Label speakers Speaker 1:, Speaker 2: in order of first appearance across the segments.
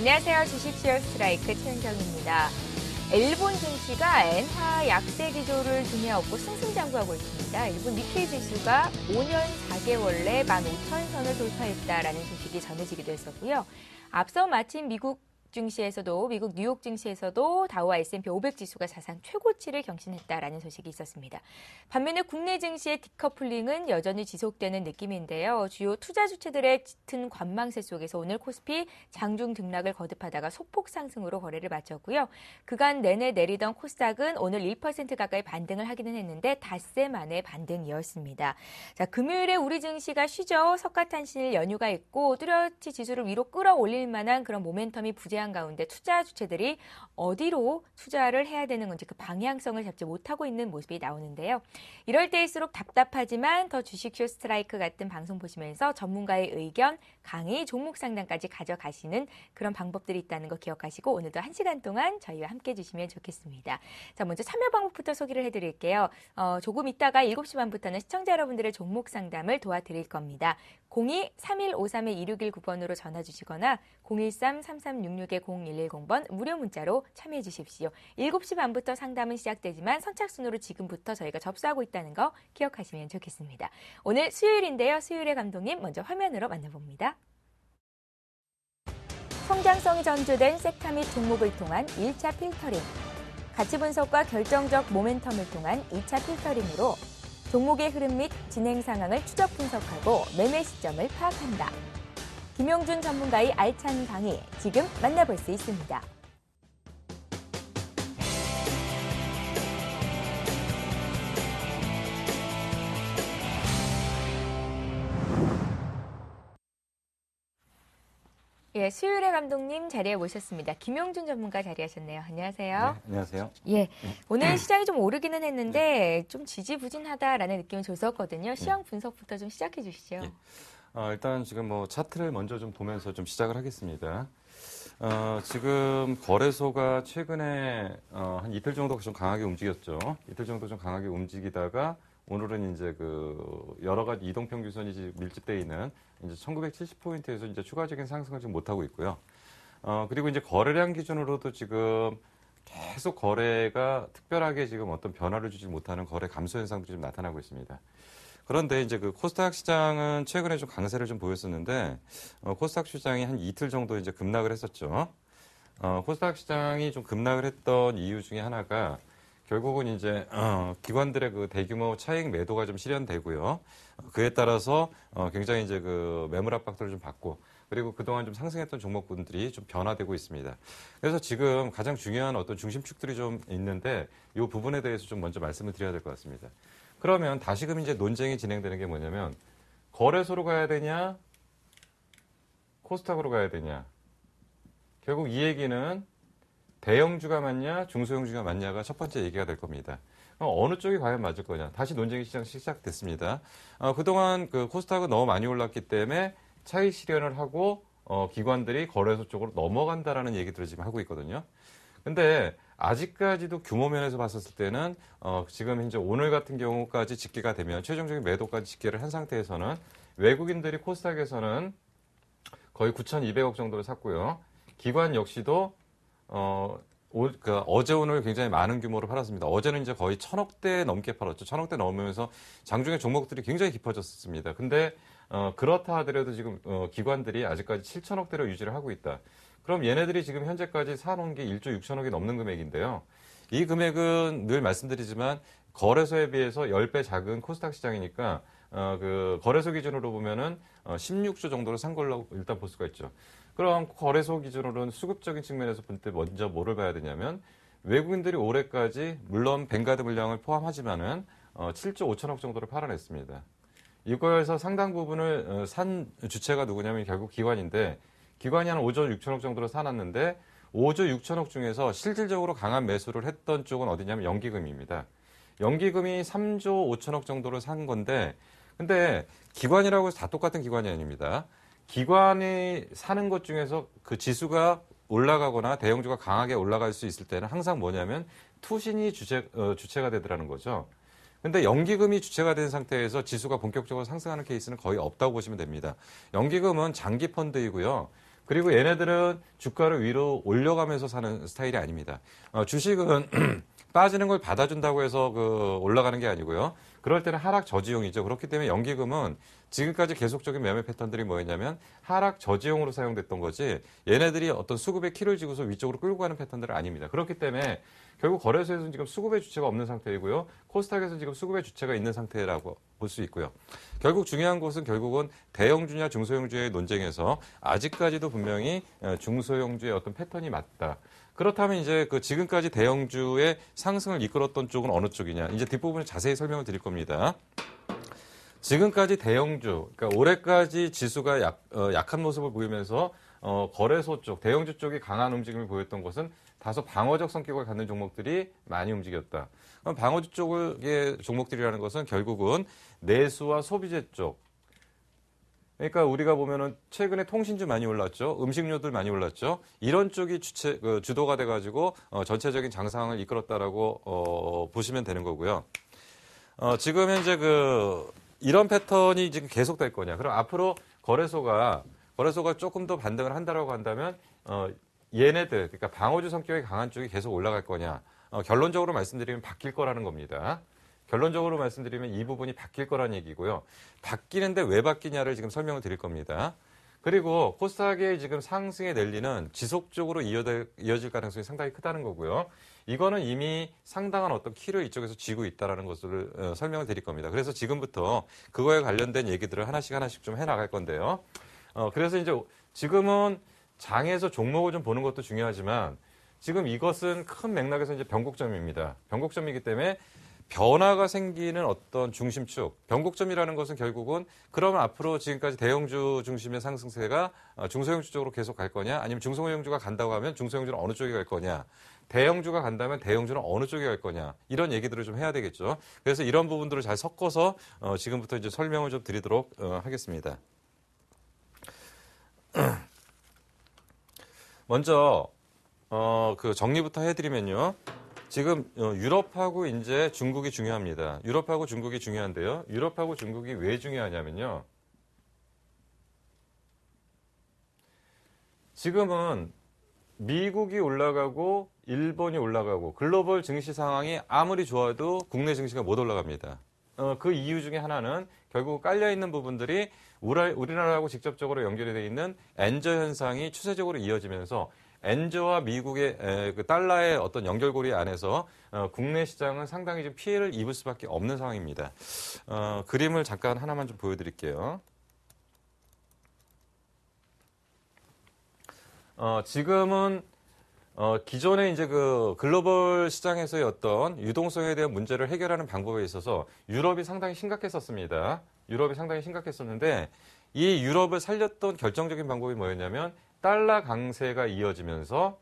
Speaker 1: 안녕하세요. 주식시어 스트라이크 최은경입니다 일본 증시가 엔화 약세 기조를 등에 업고 승승장구하고 있습니다. 일본 니케이 지수가 5년 4개월 내 15,000선을 돌파했다라는 소식이 전해지기도 했었고요. 앞서 마침 미국 증시에서도 미국 뉴욕 증시에서도 다우와 S&P 500 지수가 사상 최고치를 경신했다라는 소식이 있었습니다. 반면에 국내 증시의 디커플링은 여전히 지속되는 느낌인데요. 주요 투자 주체들의 짙은 관망세 속에서 오늘 코스피 장중 등락을 거듭하다가 소폭 상승으로 거래를 마쳤고요. 그간 내내 내리던 코스닥은 오늘 1% 가까이 반등을 하기는 했는데 닷새 만에 반등이었습니다. 자, 금요일에 우리 증시가 쉬죠. 석가탄신일 연휴가 있고 뚜렷이 지수를 위로 끌어올릴 만한 그런 모멘텀이 부재 제한 가운데 투자 주체들이 어디로 투자를 해야 되는 건지 그 방향성을 잡지 못하고 있는 모습이 나오는데요. 이럴 때일수록 답답하지만 더 주식쇼 스트라이크 같은 방송 보시면서 전문가의 의견, 강의, 종목 상담까지 가져가시는 그런 방법들이 있다는 거 기억하시고 오늘도 한 시간 동안 저희와 함께 해주시면 좋겠습니다. 자, 먼저 참여 방법부터 소개를 해드릴게요. 어, 조금 있다가 7시 반부터는 시청자 여러분들의 종목 상담을 도와드릴 겁니다. 02-3153-2619번으로 전화 주시거나 013-3366 전화번 0110번 무료 문자로 참여해 주십시오. 7시 반부터 상담은 시작되지만 선착순으로 지금부터 저희가 접수하고 있다는 거 기억하시면 좋겠습니다. 오늘 수요일인데요. 수요일의 감독님 먼저 화면으로 만나봅니다. 성장성이 전조된 섹터 및 종목을 통한 1차 필터링, 가치 분석과 결정적 모멘텀을 통한 2차 필터링으로 종목의 흐름 및 진행 상황을 추적 분석하고 매매 시점을 파악한다. 김용준 전문가의 알찬 강의 지금 만나볼 수 있습니다. 예, 수요일의 감독님 자리에 모셨습니다. 김용준 전문가 자리하셨네요. 안녕하세요. 네, 안녕하세요. 예, 네. 오늘 시장이 좀 오르기는 했는데 좀 지지부진하다라는 느낌을 줬었거든요. 시황 분석부터 좀 시작해 주시죠. 예.
Speaker 2: 어, 일단 지금 뭐 차트를 먼저 좀 보면서 좀 시작을 하겠습니다. 어, 지금 거래소가 최근에 어, 한 이틀 정도 좀 강하게 움직였죠. 이틀 정도 좀 강하게 움직이다가 오늘은 이제 그 여러 가지 이동 평균선이 밀집되어 있는 이제 1970포인트에서 이제 추가적인 상승을 지금 못하고 있고요. 어, 그리고 이제 거래량 기준으로도 지금 계속 거래가 특별하게 지금 어떤 변화를 주지 못하는 거래 감소 현상도 지금 나타나고 있습니다. 그런데 이제 그 코스닥 시장은 최근에 좀 강세를 좀 보였었는데 어, 코스닥 시장이 한 이틀 정도 이제 급락을 했었죠. 어, 코스닥 시장이 좀 급락을 했던 이유 중에 하나가 결국은 이제 어, 기관들의 그 대규모 차익 매도가 좀 실현되고요. 그에 따라서 어, 굉장히 이제 그 매물 압박들을 좀 받고 그리고 그동안 좀 상승했던 종목군들이 좀 변화되고 있습니다. 그래서 지금 가장 중요한 어떤 중심축들이 좀 있는데 이 부분에 대해서 좀 먼저 말씀을 드려야 될 것 같습니다. 그러면 다시금 이제 논쟁이 진행되는 게 뭐냐면 거래소로 가야 되냐 코스닥으로 가야 되냐 결국 이 얘기는 대형주가 맞냐 중소형주가 맞냐가 첫 번째 얘기가 될 겁니다. 어느 쪽이 과연 맞을 거냐 다시 논쟁이 시작됐습니다. 어, 그동안 그 코스닥은 너무 많이 올랐기 때문에 차익 실현을 하고 어, 기관들이 거래소 쪽으로 넘어간다라는 얘기들을 지금 하고 있거든요. 근데 아직까지도 규모 면에서 봤었을 때는 어, 지금 이제 오늘 같은 경우까지 집계가 되면 최종적인 매도까지 집계를 한 상태에서는 외국인들이 코스닥에서는 거의 9,200억 정도를 샀고요. 기관 역시도 어, 오, 그 어제 오늘 굉장히 많은 규모로 팔았습니다. 어제는 이제 거의 천억대 넘게 팔았죠. 천억대 넘으면서 장중에 종목들이 굉장히 깊어졌습니다. 근데 어, 그렇다 하더라도 지금 어, 기관들이 아직까지 7천억대로 유지를 하고 있다. 그럼 얘네들이 지금 현재까지 사놓은 게 1조 6천억이 넘는 금액인데요. 이 금액은 늘 말씀드리지만 거래소에 비해서 10배 작은 코스닥 시장이니까 어, 그 거래소 기준으로 보면은 어, 16조 정도로 산 걸로 일단 볼 수가 있죠. 그럼 거래소 기준으로는 수급적인 측면에서 볼 때 먼저 뭐를 봐야 되냐면 외국인들이 올해까지 물론 뱅가드 물량을 포함하지만은 어, 7조 5천억 정도를 팔아냈습니다. 이거에서 상당 부분을 어, 산 주체가 누구냐면 결국 기관인데 기관이 한 5조 6천억 정도로 사놨는데 5조 6천억 중에서 실질적으로 강한 매수를 했던 쪽은 어디냐면 연기금입니다. 연기금이 3조 5천억 정도로산 건데 근데 기관이라고 해서 다 똑같은 기관이 아닙니다. 기관이 사는 것 중에서 그 지수가 올라가거나 대형주가 강하게 올라갈 수 있을 때는 항상 뭐냐면 투신이 주체, 어, 주체가 되더라는 거죠. 근데 연기금이 주체가 된 상태에서 지수가 본격적으로 상승하는 케이스는 거의 없다고 보시면 됩니다. 연기금은 장기 펀드이고요. 그리고 얘네들은 주가를 위로 올려가면서 사는 스타일이 아닙니다. 어, 주식은 빠지는 걸 받아준다고 해서 그 올라가는 게 아니고요. 그럴 때는 하락 저지용이죠. 그렇기 때문에 연기금은 지금까지 계속적인 매매 패턴들이 뭐였냐면 하락 저지용으로 사용됐던 거지 얘네들이 어떤 수급의 키를 지고서 위쪽으로 끌고 가는 패턴들은 아닙니다. 그렇기 때문에 결국 거래소에서는 지금 수급의 주체가 없는 상태이고요. 코스닥에서는 지금 수급의 주체가 있는 상태라고 볼 수 있고요. 결국 중요한 것은 결국은 대형주냐 중소형주의 논쟁에서 아직까지도 분명히 어, 중소형주의 어떤 패턴이 맞다. 그렇다면 이제 그 지금까지 대형주의 상승을 이끌었던 쪽은 어느 쪽이냐. 이제 뒷부분에 자세히 설명을 드릴 겁니다. 지금까지 대형주, 그러니까 올해까지 지수가 약, 어, 약한 모습을 보이면서 어, 거래소 쪽, 대형주 쪽이 강한 움직임을 보였던 것은 다소 방어적 성격을 갖는 종목들이 많이 움직였다. 그럼 방어주 쪽의 종목들이라는 것은 결국은 내수와 소비재 쪽. 그러니까 우리가 보면은 최근에 통신주 많이 올랐죠. 음식료들 많이 올랐죠. 이런 쪽이 주체, 그 주도가 돼가지고 어, 전체적인 장상을 이끌었다라고 어, 보시면 되는 거고요. 어, 지금 현재 그 이런 패턴이 지금 계속될 거냐? 그럼 앞으로 거래소가 거래소가 조금 더 반등을 한다라고 한다면 어, 얘네들 그러니까 방어주 성격이 강한 쪽이 계속 올라갈 거냐? 어, 결론적으로 말씀드리면 바뀔 거라는 겁니다. 결론적으로 말씀드리면 이 부분이 바뀔 거라는 얘기고요. 바뀌는데 왜 바뀌냐를 지금 설명을 드릴 겁니다. 그리고 코스닥의 지금 상승의 랠리는 지속적으로 이어질 가능성이 상당히 크다는 거고요. 이거는 이미 상당한 어떤 키를 이쪽에서 쥐고 있다라는 것을 어, 설명을 드릴 겁니다. 그래서 지금부터 그거에 관련된 얘기들을 하나씩 하나씩 좀 해 나갈 건데요. 어, 그래서 이제 지금은 장에서 종목을 좀 보는 것도 중요하지만 지금 이것은 큰 맥락에서 이제 변곡점입니다. 변곡점이기 때문에 변화가 생기는 어떤 중심축, 변곡점이라는 것은 결국은 그러면 앞으로 지금까지 대형주 중심의 상승세가 어, 중소형주 쪽으로 계속 갈 거냐, 아니면 중소형주가 간다고 하면 중소형주는 어느 쪽에 갈 거냐, 대형주가 간다면 대형주는 어느 쪽에 갈 거냐 이런 얘기들을 좀 해야 되겠죠. 그래서 이런 부분들을 잘 섞어서 어, 지금부터 이제 설명을 좀 드리도록 어, 하겠습니다. 먼저 어, 그 정리부터 해드리면요. 지금 어, 유럽하고 이제 중국이 중요합니다. 유럽하고 중국이 중요한데요. 유럽하고 중국이 왜 중요하냐면요. 지금은 미국이 올라가고 일본이 올라가고 글로벌 증시 상황이 아무리 좋아도 국내 증시가 못 올라갑니다. 어, 그 이유 중에 하나는 결국 깔려있는 부분들이 우리나라하고 직접적으로 연결이 돼 있는 엔저 현상이 추세적으로 이어지면서 엔저와 미국의 에, 그 달러의 어떤 연결고리 안에서 어, 국내 시장은 상당히 좀 피해를 입을 수밖에 없는 상황입니다. 어, 그림을 잠깐 하나만 좀 보여드릴게요. 어, 지금은 어, 기존의 이제 그 글로벌 시장에서의 어떤 유동성에 대한 문제를 해결하는 방법에 있어서 유럽이 상당히 심각했었습니다. 유럽이 상당히 심각했었는데 이 유럽을 살렸던 결정적인 방법이 뭐였냐면 달러 강세가 이어지면서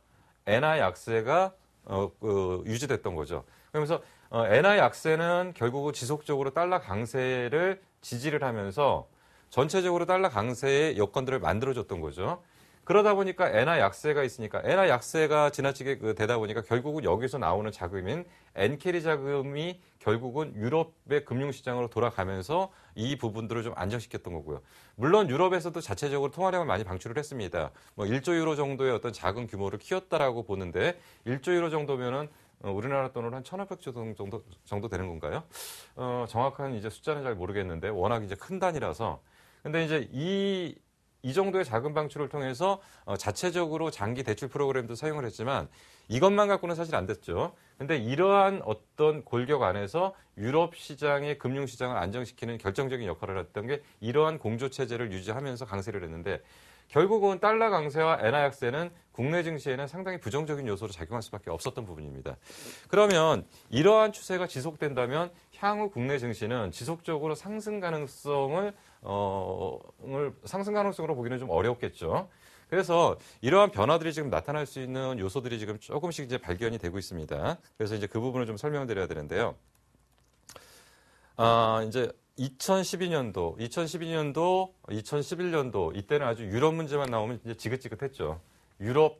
Speaker 2: 엔화 약세가 어, 그 유지됐던 거죠. 그러면서 어, 엔화 약세는 결국은 지속적으로 달러 강세를 지지를 하면서 전체적으로 달러 강세의 여건들을 만들어줬던 거죠. 그러다 보니까 N화 약세가 있으니까 N화 약세가 지나치게 그 되다 보니까 결국은 여기서 나오는 자금인 엔캐리 자금이 결국은 유럽의 금융시장으로 돌아가면서 이 부분들을 좀 안정시켰던 거고요. 물론 유럽에서도 자체적으로 통화량을 많이 방출을 했습니다. 뭐 1조 유로 정도의 어떤 자금 규모를 키웠다라고 보는데 1조 유로 정도면은 어, 우리나라 돈으로 한 1,500조 정도, 정도 되는 건가요? 어, 정확한 이제 숫자는 잘 모르겠는데 워낙 이제 큰 단위라서 근데 이제 이이 정도의 자금 방출을 통해서 어, 자체적으로 장기 대출 프로그램도 사용을 했지만 이것만 갖고는 사실 안 됐죠. 근데 이러한 어떤 골격 안에서 유럽 시장의 금융 시장을 안정시키는 결정적인 역할을 했던 게 이러한 공조 체제를 유지하면서 강세를 했는데 결국은 달러 강세와 엔화 약세는 국내 증시에는 상당히 부정적인 요소로 작용할 수밖에 없었던 부분입니다. 그러면 이러한 추세가 지속된다면 향후 국내 증시는 지속적으로 상승 가능성을 어,을 상승 가능성으로 보기는 좀 어렵겠죠. 그래서 이러한 변화들이 지금 나타날 수 있는 요소들이 지금 조금씩 이제 발견이 되고 있습니다. 그래서 이제 그 부분을 좀 설명드려야 을 되는데요. 아, 이제 2012년도, 2012년도, 2011년도 이때는 아주 유럽 문제만 나오면 이제 지긋지긋했죠. 유럽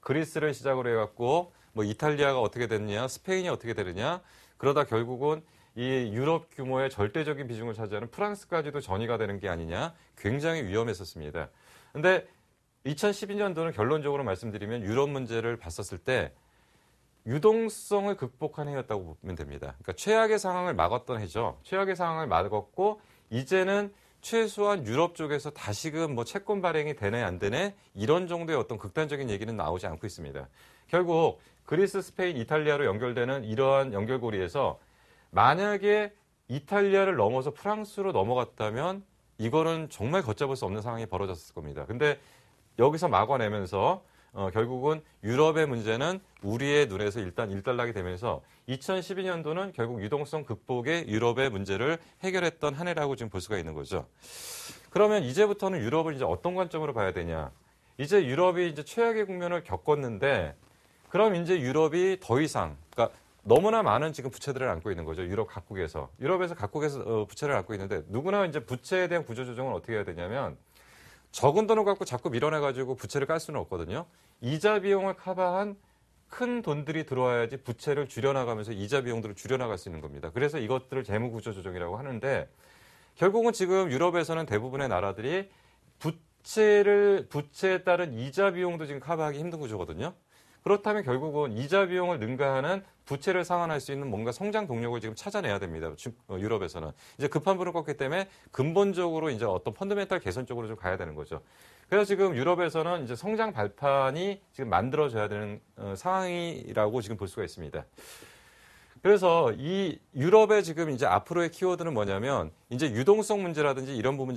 Speaker 2: 그리스를 시작으로 해갖고 뭐 이탈리아가 어떻게 됐냐, 느 스페인이 어떻게 되느냐, 그러다 결국은 이 유럽 규모의 절대적인 비중을 차지하는 프랑스까지도 전이가 되는 게 아니냐 굉장히 위험했었습니다. 근데 2012년도는 결론적으로 말씀드리면 유럽 문제를 봤었을 때 유동성을 극복한 해였다고 보면 됩니다. 그러니까 최악의 상황을 막았던 해죠. 최악의 상황을 막았고 이제는 최소한 유럽 쪽에서 다시금 뭐 채권 발행이 되네 안 되네 이런 정도의 어떤 극단적인 얘기는 나오지 않고 있습니다. 결국 그리스, 스페인, 이탈리아로 연결되는 이러한 연결고리에서 만약에 이탈리아를 넘어서 프랑스로 넘어갔다면 이거는 정말 걷잡을 수 없는 상황이 벌어졌을 겁니다. 근데 여기서 막아내면서 어, 결국은 유럽의 문제는 우리의 눈에서 일단 일단락이 되면서 2012년도는 결국 유동성 극복의 유럽의 문제를 해결했던 한 해라고 지금 볼 수가 있는 거죠. 그러면 이제부터는 유럽을 이제 어떤 관점으로 봐야 되냐? 이제 유럽이 이제 최악의 국면을 겪었는데 그럼 이제 유럽이 더 이상 그러니까 너무나 많은 지금 부채들을 안고 있는 거죠. 유럽 각국에서. 유럽에서 각국에서 어, 부채를 안고 있는데 누구나 이제 부채에 대한 구조조정은 어떻게 해야 되냐면 적은 돈을 갖고 자꾸 밀어내가지고 부채를 깔 수는 없거든요. 이자 비용을 커버한 큰 돈들이 들어와야지 부채를 줄여나가면서 이자 비용들을 줄여나갈 수 있는 겁니다. 그래서 이것들을 재무구조조정이라고 하는데 결국은 지금 유럽에서는 대부분의 나라들이 부채를 부채에 따른 이자 비용도 지금 커버하기 힘든 구조거든요. 그렇다면 결국은 이자 비용을 능가하는 부채를 상환할 수 있는 뭔가 성장 동력을 지금 찾아내야 됩니다. 어, 유럽에서는 이제 급한 불을 껐기 때문에 근본적으로 이제 어떤 펀드멘탈 개선 쪽으로 좀 가야 되는 거죠. 그래서 지금 유럽에서는 이제 성장 발판이 지금 만들어져야 되는 어, 상황이라고 지금 볼 수가 있습니다. 그래서 이 유럽의 지금 이제 앞으로의 키워드는 뭐냐면 이제 유동성 문제라든지 이런 부분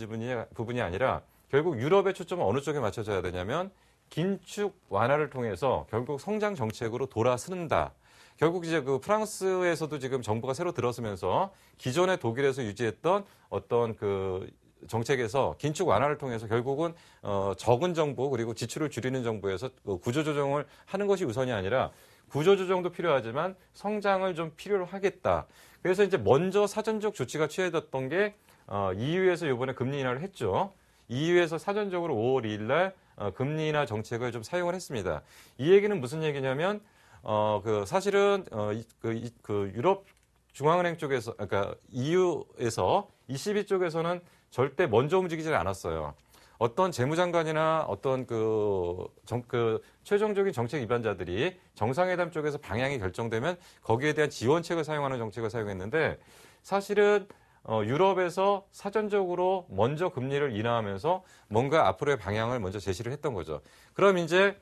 Speaker 2: 부분이 아니라 결국 유럽의 초점은 어느 쪽에 맞춰져야 되냐면 긴축 완화를 통해서 결국 성장 정책으로 돌아서는다. 결국 이제 그 프랑스에서도 지금 정부가 새로 들어서면서 기존의 독일에서 유지했던 어떤 그 정책에서 긴축 완화를 통해서 결국은 어 적은 정부 그리고 지출을 줄이는 정부에서 그 구조조정을 하는 것이 우선이 아니라 구조조정도 필요하지만 성장을 좀 필요로 하겠다. 그래서 이제 먼저 사전적 조치가 취해졌던 게 어, EU에서 이번에 금리 인하를 했죠. EU에서 사전적으로 5월 2일 날 어, 금리나 정책을 좀 사용을 했습니다. 이 얘기는 무슨 얘기냐면 어, 그 사실은 어, 그, 그 유럽 중앙은행 쪽에서 아, 그러니까 EU에서 ECB 쪽에서는 절대 먼저 움직이질 않았어요. 어떤 재무장관이나 어떤 그, 정, 그 최종적인 정책 입안자들이 정상회담 쪽에서 방향이 결정되면 거기에 대한 지원책을 사용하는 정책을 사용했는데 사실은 어, 유럽에서 사전적으로 먼저 금리를 인하하면서 뭔가 앞으로의 방향을 먼저 제시를 했던 거죠. 그럼 이제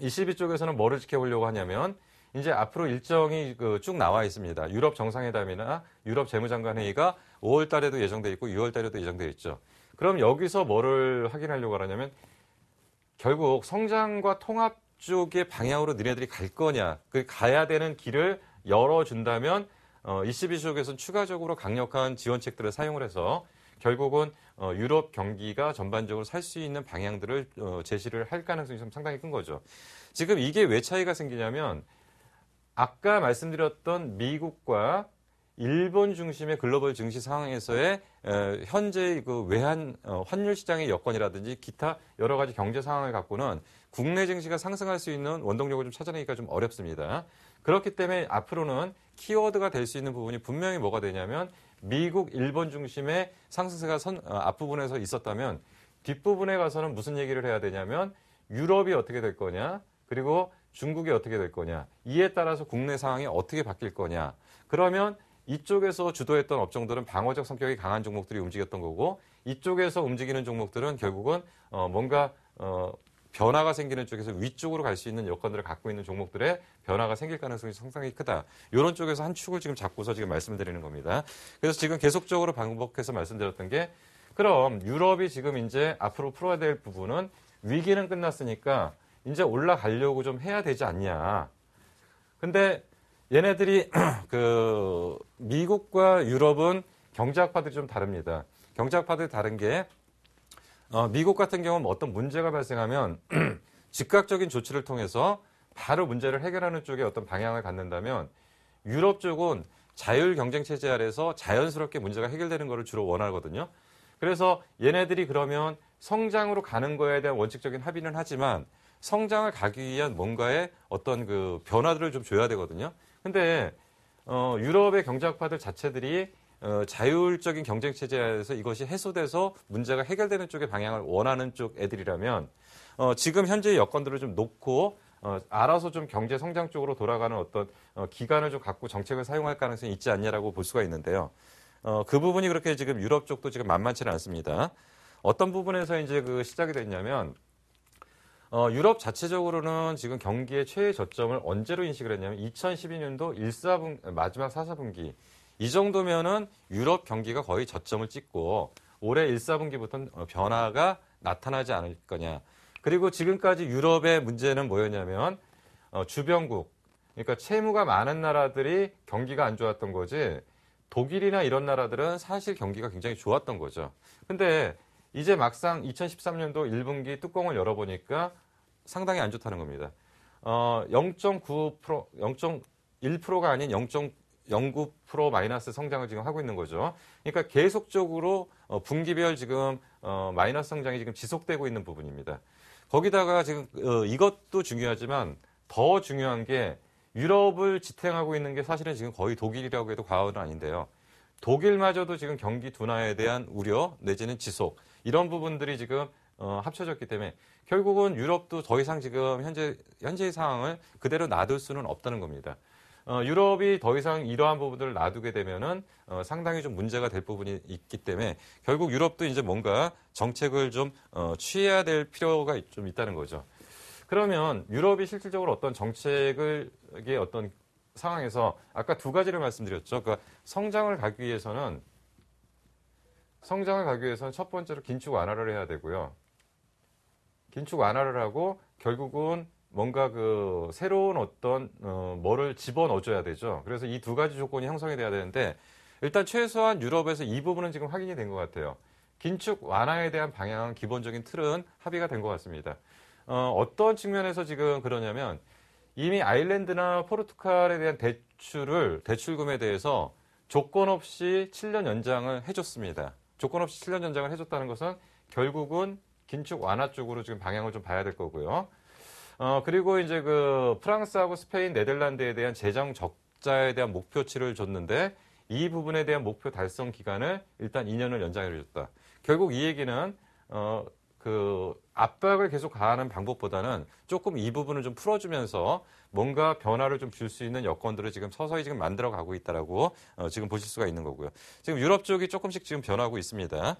Speaker 2: ECB 쪽에서는 뭐를 지켜보려고 하냐면 이제 앞으로 일정이 그 쭉 나와 있습니다. 유럽 정상회담이나 유럽 재무장관 회의가 5월 달에도 예정돼 있고 6월 달에도 예정돼 있죠. 그럼 여기서 뭐를 확인하려고 하냐면 결국 성장과 통합 쪽의 방향으로 너네들이 갈 거냐, 그 가야 되는 길을 열어준다면 어, ECB 쪽에서는 추가적으로 강력한 지원책들을 사용을 해서 결국은 어, 유럽 경기가 전반적으로 살 수 있는 방향들을 어, 제시를 할 가능성이 좀 상당히 큰 거죠. 지금 이게 왜 차이가 생기냐면 아까 말씀드렸던 미국과 일본 중심의 글로벌 증시 상황에서의 현재 그 외환 어, 환율 시장의 여건이라든지 기타 여러 가지 경제 상황을 갖고는 국내 증시가 상승할 수 있는 원동력을 좀 찾아내기가 좀 어렵습니다. 그렇기 때문에 앞으로는 키워드가 될 수 있는 부분이 분명히 뭐가 되냐면 미국, 일본 중심의 상승세가 선, 어, 앞부분에서 있었다면 뒷부분에 가서는 무슨 얘기를 해야 되냐면 유럽이 어떻게 될 거냐 그리고 중국이 어떻게 될 거냐 이에 따라서 국내 상황이 어떻게 바뀔 거냐 그러면 이쪽에서 주도했던 업종들은 방어적 성격이 강한 종목들이 움직였던 거고 이쪽에서 움직이는 종목들은 결국은 어 뭔가 어 변화가 생기는 쪽에서 위쪽으로 갈 수 있는 여건들을 갖고 있는 종목들의 변화가 생길 가능성이 상당히 크다. 이런 쪽에서 한 축을 지금 잡고서 지금 말씀드리는 겁니다. 그래서 지금 계속적으로 반복해서 말씀드렸던 게 그럼 유럽이 지금 이제 앞으로 풀어야 될 부분은 위기는 끝났으니까 이제 올라가려고 좀 해야 되지 않냐. 근데 얘네들이 그 미국과 유럽은 경제학파들이 좀 다릅니다. 경제학파들이 다른 게 어, 미국 같은 경우는 뭐 어떤 문제가 발생하면 즉각적인 조치를 통해서 바로 문제를 해결하는 쪽에 어떤 방향을 갖는다면 유럽 쪽은 자율 경쟁 체제 아래서 자연스럽게 문제가 해결되는 것을 주로 원하거든요. 그래서 얘네들이 그러면 성장으로 가는 거에 대한 원칙적인 합의는 하지만 성장을 가기 위한 뭔가의 어떤 그 변화들을 좀 줘야 되거든요. 근데 어, 유럽의 경제학파들 자체들이 어, 자율적인 경쟁 체제에서 이것이 해소돼서 문제가 해결되는 쪽의 방향을 원하는 쪽 애들이라면 어, 지금 현재 여건들을 좀 놓고 어, 알아서 좀 경제 성장 쪽으로 돌아가는 어떤 어, 기간을 좀 갖고 정책을 사용할 가능성이 있지 않냐라고 볼 수가 있는데요. 어, 그 부분이 그렇게 지금 유럽 쪽도 지금 만만치는 않습니다. 어떤 부분에서 이제 그 시작이 됐냐면 어, 유럽 자체적으로는 지금 경기의 최저점을 언제로 인식을 했냐면 2012년도 1사분 마지막 4사분기 이 정도면은 유럽 경기가 거의 저점을 찍고 올해 1 4분기부터는 어, 변화가 나타나지 않을 거냐. 그리고 지금까지 유럽의 문제는 뭐였냐면 어, 주변국, 그러니까 채무가 많은 나라들이 경기가 안 좋았던 거지 독일이나 이런 나라들은 사실 경기가 굉장히 좋았던 거죠. 근데 이제 막상 2013년도 1분기 뚜껑을 열어보니까 상당히 안 좋다는 겁니다. 어, 0.9%, 0.1%가 아닌 0. 연구 프로 마이너스 성장을 지금 하고 있는 거죠. 그러니까 계속적으로 어, 분기별 지금 어, 마이너스 성장이 지금 지속되고 있는 부분입니다. 거기다가 지금 어, 이것도 중요하지만 더 중요한 게 유럽을 지탱하고 있는 게 사실은 지금 거의 독일이라고 해도 과언은 아닌데요. 독일마저도 지금 경기 둔화에 대한 우려 내지는 지속 이런 부분들이 지금 합쳐졌기 때문에 결국은 유럽도 더 이상 지금 현재 현재의 상황을 그대로 놔둘 수는 없다는 겁니다. 어, 유럽이 더 이상 이러한 부분들을 놔두게 되면은 어, 상당히 좀 문제가 될 부분이 있기 때문에 결국 유럽도 이제 뭔가 정책을 좀 어, 취해야 될 필요가 좀 있다는 거죠. 그러면 유럽이 실질적으로 어떤 정책을 이게 어떤 상황에서 아까 두 가지를 말씀드렸죠. 그러니까 성장을 가기 위해서는 성장을 가기 위해서는 첫 번째로 긴축 완화를 해야 되고요. 긴축 완화를 하고 결국은 뭔가 그 새로운 어떤 어, 뭐를 집어넣어줘야 되죠. 그래서 이 두 가지 조건이 형성이 돼야 되는데 일단 최소한 유럽에서 이 부분은 지금 확인이 된 것 같아요. 긴축 완화에 대한 방향 기본적인 틀은 합의가 된 것 같습니다. 어, 어떤 측면에서 지금 그러냐면 이미 아일랜드나 포르투갈에 대한 대출을 대출금에 대해서 조건 없이 7년 연장을 해줬습니다. 조건 없이 7년 연장을 해줬다는 것은 결국은 긴축 완화 쪽으로 지금 방향을 좀 봐야 될 거고요. 어, 그리고 이제 그 프랑스하고 스페인, 네덜란드에 대한 재정 적자에 대한 목표치를 줬는데 이 부분에 대한 목표 달성 기간을 일단 2년을 연장해줬다. 결국 이 얘기는 어, 그 압박을 계속 가하는 방법보다는 조금 이 부분을 좀 풀어주면서 뭔가 변화를 좀 줄 수 있는 여건들을 지금 서서히 지금 만들어 가고 있다라고 어, 지금 보실 수가 있는 거고요. 지금 유럽 쪽이 조금씩 지금 변하고 있습니다.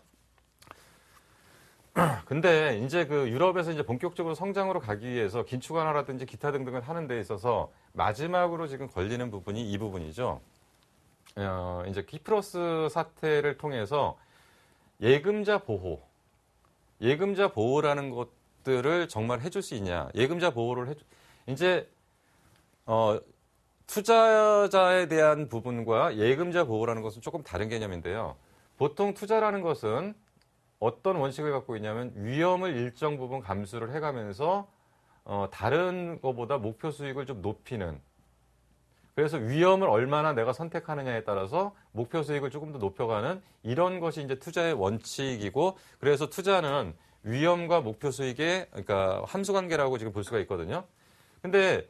Speaker 2: 근데 이제 그 유럽에서 이제 본격적으로 성장으로 가기 위해서 긴축 하나라든지 기타 등등을 하는 데 있어서 마지막으로 지금 걸리는 부분이 이 부분이죠. 어, 이제 키프로스 사태를 통해서 예금자 보호, 예금자 보호라는 것들을 정말 해줄 수 있냐? 예금자 보호를 해 이제 어, 투자자에 대한 부분과 예금자 보호라는 것은 조금 다른 개념인데요. 보통 투자라는 것은 어떤 원칙을 갖고 있냐면 위험을 일정 부분 감수를 해가면서 어, 다른 것보다 목표 수익을 좀 높이는 그래서 위험을 얼마나 내가 선택하느냐에 따라서 목표 수익을 조금 더 높여가는 이런 것이 이제 투자의 원칙이고 그래서 투자는 위험과 목표 수익의 그러니까 함수 관계라고 지금 볼 수가 있거든요. 근데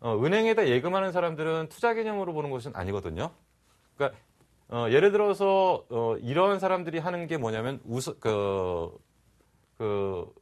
Speaker 2: 어, 은행에다 예금하는 사람들은 투자 개념으로 보는 것은 아니거든요. 그러니까 어, 예를 들어서 어, 이런 사람들이 하는 게 뭐냐면 우선 그, 그,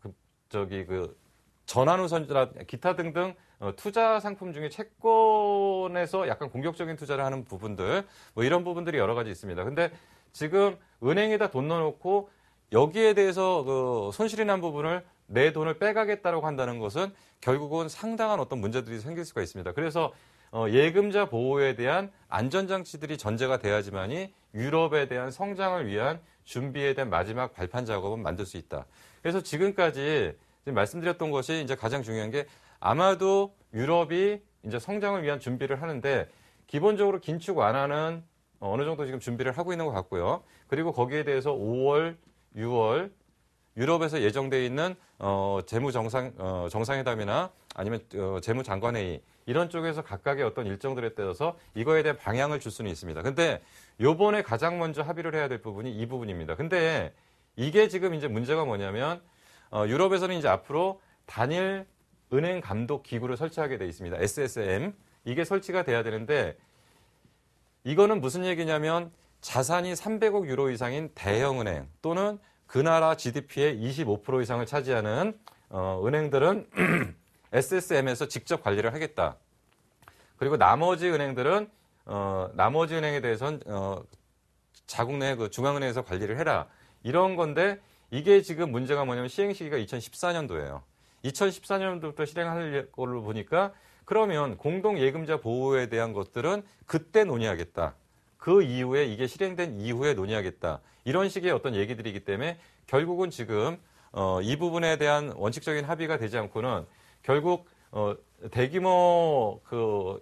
Speaker 2: 그 저기 그 전환 우선이나 기타 등등 어, 투자 상품 중에 채권에서 약간 공격적인 투자를 하는 부분들 뭐 이런 부분들이 여러 가지 있습니다. 근데 지금 은행에다 돈 넣어놓고 여기에 대해서 그 손실이 난 부분을 내 돈을 빼가겠다라고 한다는 것은 결국은 상당한 어떤 문제들이 생길 수가 있습니다. 그래서 어, 예금자 보호에 대한 안전장치들이 전제가 돼야지만이 유럽에 대한 성장을 위한 준비에 대한 마지막 발판 작업은 만들 수 있다. 그래서 지금까지 지금 말씀드렸던 것이 이제 가장 중요한 게 아마도 유럽이 이제 성장을 위한 준비를 하는데 기본적으로 긴축 완화는 어느 정도 지금 준비를 하고 있는 것 같고요. 그리고 거기에 대해서 5월, 6월, 유럽에서 예정되어 있는 어, 재무 정상 어, 정상회담이나 아니면 어, 재무 장관회의 이런 쪽에서 각각의 어떤 일정들에 따라서 이거에 대한 방향을 줄 수는 있습니다. 근데 요번에 가장 먼저 합의를 해야 될 부분이 이 부분입니다. 근데 이게 지금 이제 문제가 뭐냐면 어, 유럽에서는 이제 앞으로 단일 은행 감독 기구를 설치하게 돼 있습니다. SSM 이게 설치가 돼야 되는데 이거는 무슨 얘기냐면 자산이 300억 유로 이상인 대형 은행 또는 그 나라 GDP의 25% 이상을 차지하는 어, 은행들은 SSM에서 직접 관리를 하겠다. 그리고 나머지 은행들은 어, 나머지 은행에 대해서는 어, 자국 내에그 중앙은행에서 관리를 해라. 이런 건데 이게 지금 문제가 뭐냐면 시행 시기가 2014년도예요. 2014년도부터 실행할 걸로 보니까 그러면 공동 예금자 보호에 대한 것들은 그때 논의하겠다. 그 이후에 이게 실행된 이후에 논의하겠다. 이런 식의 어떤 얘기들이기 때문에 결국은 지금 어, 이 부분에 대한 원칙적인 합의가 되지 않고는 결국 어, 대규모 그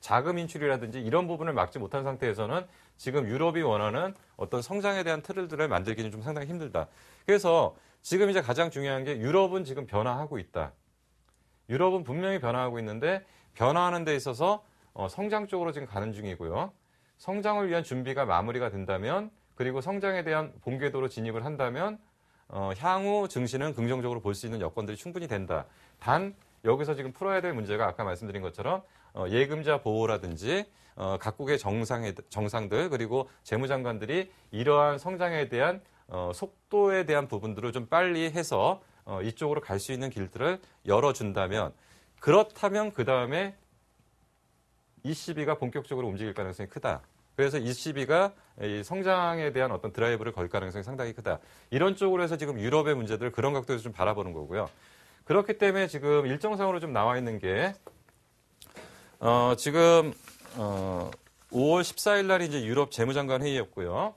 Speaker 2: 자금 인출이라든지 이런 부분을 막지 못한 상태에서는 지금 유럽이 원하는 어떤 성장에 대한 틀들을 만들기는 좀 상당히 힘들다. 그래서 지금 이제 가장 중요한 게 유럽은 지금 변화하고 있다. 유럽은 분명히 변화하고 있는데 변화하는 데 있어서 어, 성장 쪽으로 지금 가는 중이고요. 성장을 위한 준비가 마무리가 된다면 그리고 성장에 대한 본궤도로 진입을 한다면 어, 향후 증시는 긍정적으로 볼 수 있는 여건들이 충분히 된다. 단 여기서 지금 풀어야 될 문제가 아까 말씀드린 것처럼 어, 예금자 보호라든지 어, 각국의 정상에, 정상들 그리고 재무장관들이 이러한 성장에 대한 어, 속도에 대한 부분들을 좀 빨리 해서 어, 이쪽으로 갈 수 있는 길들을 열어준다면 그렇다면 그 다음에 ECB가 본격적으로 움직일 가능성이 크다. 그래서 e c 비가이 성장에 대한 어떤 드라이브를 걸 가능성이 상당히 크다. 이런 쪽으로 해서 지금 유럽의 문제들 을 그런 각도에서 좀 바라보는 거고요. 그렇기 때문에 지금 일정상으로 좀 나와 있는 게, 어, 지금, 어, 5월 14일 날이 제 유럽 재무장관 회의였고요.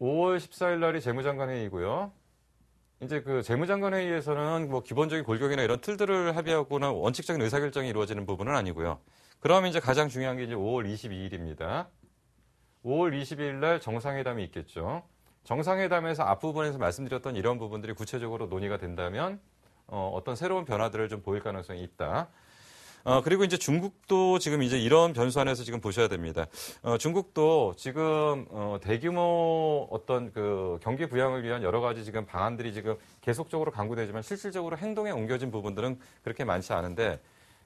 Speaker 2: 5월 14일 날이 재무장관 회의고요. 이제 그 재무장관 회의에서는 뭐 기본적인 골격이나 이런 틀들을 합의하거나 원칙적인 의사결정이 이루어지는 부분은 아니고요. 그럼 이제 가장 중요한 게 이제 5월 22일입니다. 5월 22일 날 정상회담이 있겠죠. 정상회담에서 앞부분에서 말씀드렸던 이런 부분들이 구체적으로 논의가 된다면 어, 어떤 새로운 변화들을 좀 보일 가능성이 있다. 어, 그리고 이제 중국도 지금 이제 이런 변수 안에서 지금 보셔야 됩니다. 어, 중국도 지금 어, 대규모 어떤 그 경기 부양을 위한 여러 가지 지금 방안들이 지금 계속적으로 강구되지만 실질적으로 행동에 옮겨진 부분들은 그렇게 많지 않은데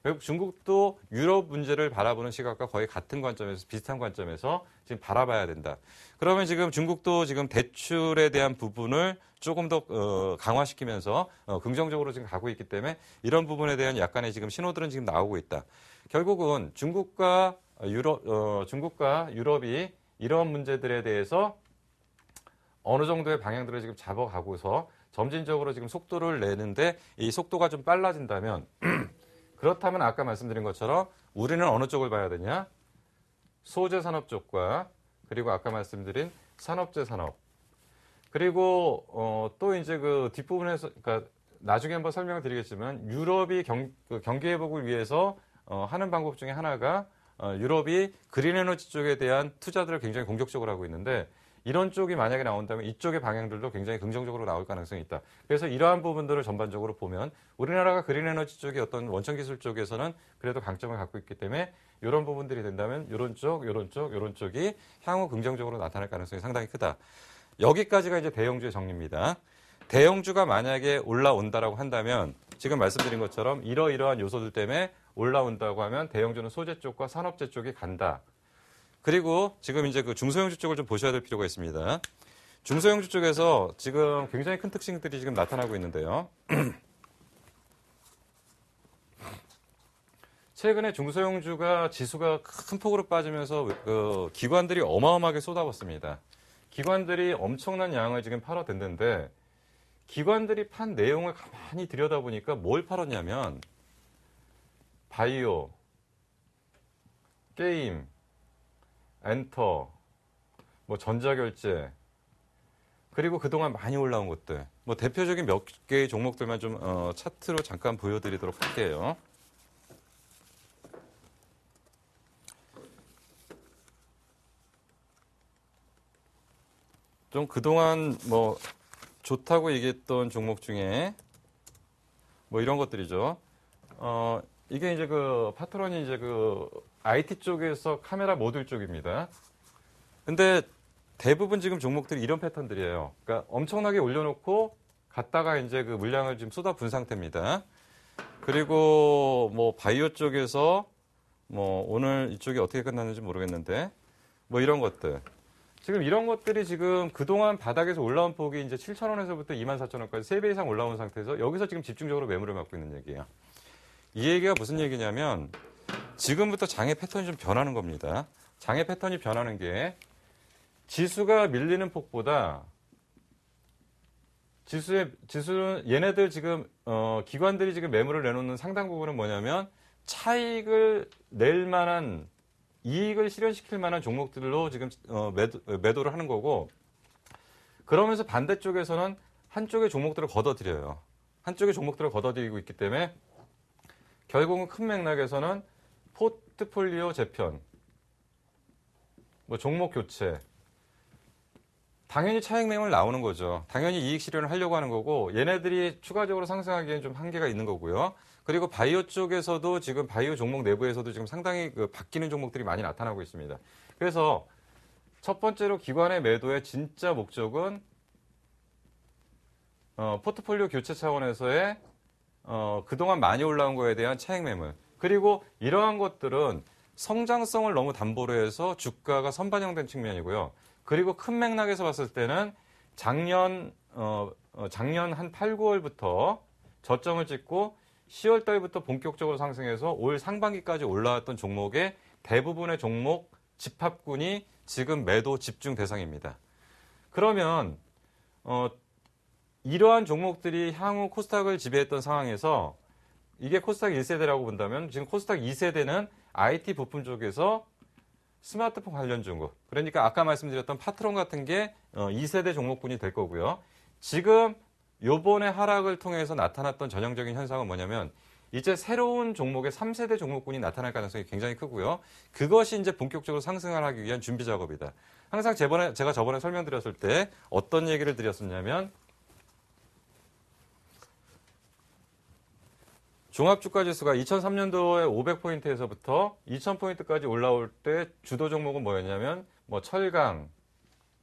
Speaker 2: 결국 중국도 유럽 문제를 바라보는 시각과 거의 같은 관점에서 비슷한 관점에서 지금 바라봐야 된다. 그러면 지금 중국도 지금 대출에 대한 부분을 조금 더 어, 강화시키면서 어, 긍정적으로 지금 가고 있기 때문에 이런 부분에 대한 약간의 지금 신호들은 지금 나오고 있다. 결국은 중국과 유럽 어, 중국과 유럽이 이런 문제들에 대해서 어느 정도의 방향들을 지금 잡아가고서 점진적으로 지금 속도를 내는데 이 속도가 좀 빨라진다면 그렇다면 아까 말씀드린 것처럼 우리는 어느 쪽을 봐야 되냐? 소재 산업 쪽과 그리고 아까 말씀드린 산업재 산업 그리고 어, 또 이제 그 뒷부분에서 그니까 나중에 한번 설명을 드리겠지만 유럽이 경, 그 경기 회복을 위해서 어, 하는 방법 중에 하나가 어, 유럽이 그린 에너지 쪽에 대한 투자들을 굉장히 공격적으로 하고 있는데 이런 쪽이 만약에 나온다면 이쪽의 방향들도 굉장히 긍정적으로 나올 가능성이 있다. 그래서 이러한 부분들을 전반적으로 보면 우리나라가 그린 에너지 쪽의 어떤 원천 기술 쪽에서는 그래도 강점을 갖고 있기 때문에 이런 부분들이 된다면 이런 쪽, 이런 쪽, 이런 쪽이 향후 긍정적으로 나타날 가능성이 상당히 크다. 여기까지가 이제 대형주의 정리입니다. 대형주가 만약에 올라온다라고 한다면 지금 말씀드린 것처럼 이러이러한 요소들 때문에 올라온다고 하면 대형주는 소재 쪽과 산업재 쪽이 간다. 그리고 지금 이제 그 중소형주 쪽을 좀 보셔야 될 필요가 있습니다. 중소형주 쪽에서 지금 굉장히 큰 특징들이 지금 나타나고 있는데요. 최근에 중소형주가 지수가 큰 폭으로 빠지면서 그 기관들이 어마어마하게 쏟아붓습니다. 기관들이 엄청난 양을 지금 팔아댔는데 기관들이 판 내용을 가만히 들여다보니까 뭘 팔았냐면 바이오, 게임, 엔터, 뭐 전자결제, 그리고 그동안 많이 올라온 것들. 뭐 대표적인 몇 개의 종목들만 좀 어, 차트로 잠깐 보여드리도록 할게요. 좀 그동안 뭐 좋다고 얘기했던 종목 중에 뭐 이런 것들이죠. 어, 이게 이제 그 파트론이 이제 그 IT 쪽에서 카메라 모듈 쪽입니다. 근데 대부분 지금 종목들이 이런 패턴들이에요. 그러니까 엄청나게 올려놓고 갔다가 이제 그 물량을 지금 쏟아분 상태입니다. 그리고 뭐 바이오 쪽에서 뭐 오늘 이쪽이 어떻게 끝났는지 모르겠는데 뭐 이런 것들. 지금 이런 것들이 지금 그동안 바닥에서 올라온 폭이 이제 7,000원에서부터 24,000원까지 3배 이상 올라온 상태에서 여기서 지금 집중적으로 매물을 맡고 있는 얘기예요. 이 얘기가 무슨 얘기냐면 지금부터 장의 패턴이 좀 변하는 겁니다. 장의 패턴이 변하는 게 지수가 밀리는 폭보다 지수의 지수는 얘네들 지금 어, 기관들이 지금 매물을 내놓는 상당 부분은 뭐냐면 차익을 낼 만한 이익을 실현시킬 만한 종목들로 지금 어, 매도, 매도를 하는 거고 그러면서 반대쪽에서는 한쪽의 종목들을 걷어들여요. 한쪽의 종목들을 걷어들이고 있기 때문에 결국은 큰 맥락에서는 포트폴리오 재편, 뭐 종목 교체, 당연히 차익 매물 나오는 거죠. 당연히 이익 실현을 하려고 하는 거고 얘네들이 추가적으로 상승하기엔 좀 한계가 있는 거고요. 그리고 바이오 쪽에서도 지금 바이오 종목 내부에서도 지금 상당히 그 바뀌는 종목들이 많이 나타나고 있습니다. 그래서 첫 번째로 기관의 매도의 진짜 목적은 어, 포트폴리오 교체 차원에서의 어, 그동안 많이 올라온 거에 대한 차익 매물 그리고 이러한 것들은 성장성을 너무 담보로 해서 주가가 선반영된 측면이고요. 그리고 큰 맥락에서 봤을 때는 작년 어, 어 작년 한 8, 9월부터 저점을 찍고 10월 달부터 본격적으로 상승해서 올 상반기까지 올라왔던 종목의 대부분의 종목 집합군이 지금 매도 집중 대상입니다. 그러면 어, 이러한 종목들이 향후 코스닥을 지배했던 상황에서 이게 코스닥 1세대라고 본다면 지금 코스닥 2세대는 IT 부품 쪽에서 스마트폰 관련 중국 그러니까 아까 말씀드렸던 파트론 같은 게 2세대 어, 종목군이 될 거고요. 지금 요번에 하락을 통해서 나타났던 전형적인 현상은 뭐냐면 이제 새로운 종목의 3세대 종목군이 나타날 가능성이 굉장히 크고요. 그것이 이제 본격적으로 상승을 하기 위한 준비 작업이다. 항상 제번에, 제가 저번에 설명드렸을 때 어떤 얘기를 드렸었냐면 종합주가지수가 2003년도에 500포인트에서부터 2000포인트까지 올라올 때 주도 종목은 뭐였냐면 뭐 철강,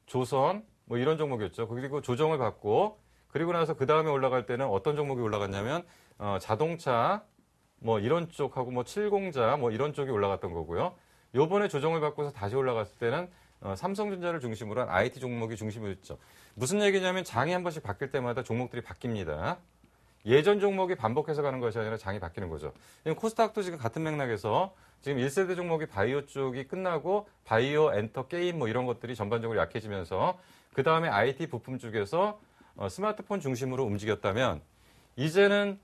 Speaker 2: 조선 뭐 이런 종목이었죠. 그리고 조정을 받고 그리고 나서 그 다음에 올라갈 때는 어떤 종목이 올라갔냐면 어, 자동차 뭐 이런 쪽하고 뭐 칠공자 뭐 이런 쪽이 올라갔던 거고요. 요번에 조정을 받고서 다시 올라갔을 때는 어, 삼성전자를 중심으로 한 IT 종목이 중심이었죠. 무슨 얘기냐면 장이 한 번씩 바뀔 때마다 종목들이 바뀝니다. 예전 종목이 반복해서 가는 것이 아니라 장이 바뀌는 거죠. 코스닥도 지금 같은 맥락에서 지금 1세대 종목이 바이오 쪽이 끝나고 바이오, 엔터, 게임 뭐 이런 것들이 전반적으로 약해지면서 그 다음에 IT 부품 쪽에서 어, 스마트폰 중심으로 움직였다면 이제는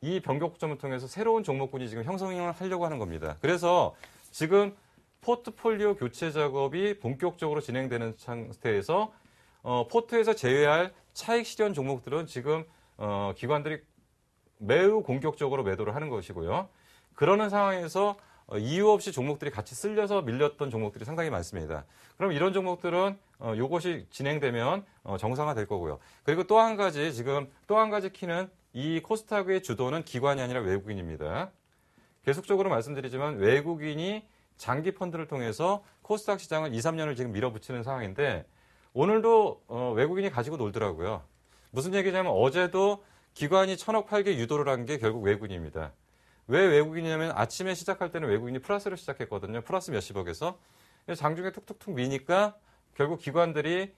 Speaker 2: 이 변곡점을 통해서 새로운 종목군이 지금 형성을 하려고 하는 겁니다. 그래서 지금 포트폴리오 교체 작업이 본격적으로 진행되는 상태에서 어, 포트에서 제외할 차익 실현 종목들은 지금 어, 기관들이 매우 공격적으로 매도를 하는 것이고요. 그러는 상황에서 어, 이유 없이 종목들이 같이 쓸려서 밀렸던 종목들이 상당히 많습니다. 그럼 이런 종목들은 이것이 어, 진행되면 어, 정상화될 거고요. 그리고 또 한 가지 지금 또 한 가지 키는 이 코스닥의 주도는 기관이 아니라 외국인입니다. 계속적으로 말씀드리지만 외국인이 장기 펀드를 통해서 코스닥 시장을 2, 3년을 지금 밀어붙이는 상황인데 오늘도 외국인이 가지고 놀더라고요. 무슨 얘기냐면 어제도 기관이 천억 8개 유도를 한 게 결국 외국인입니다. 왜 외국인이냐면 아침에 시작할 때는 외국인이 플러스로 시작했거든요. 플러스 몇십억에서. 장중에 툭툭툭 미니까 결국 기관들이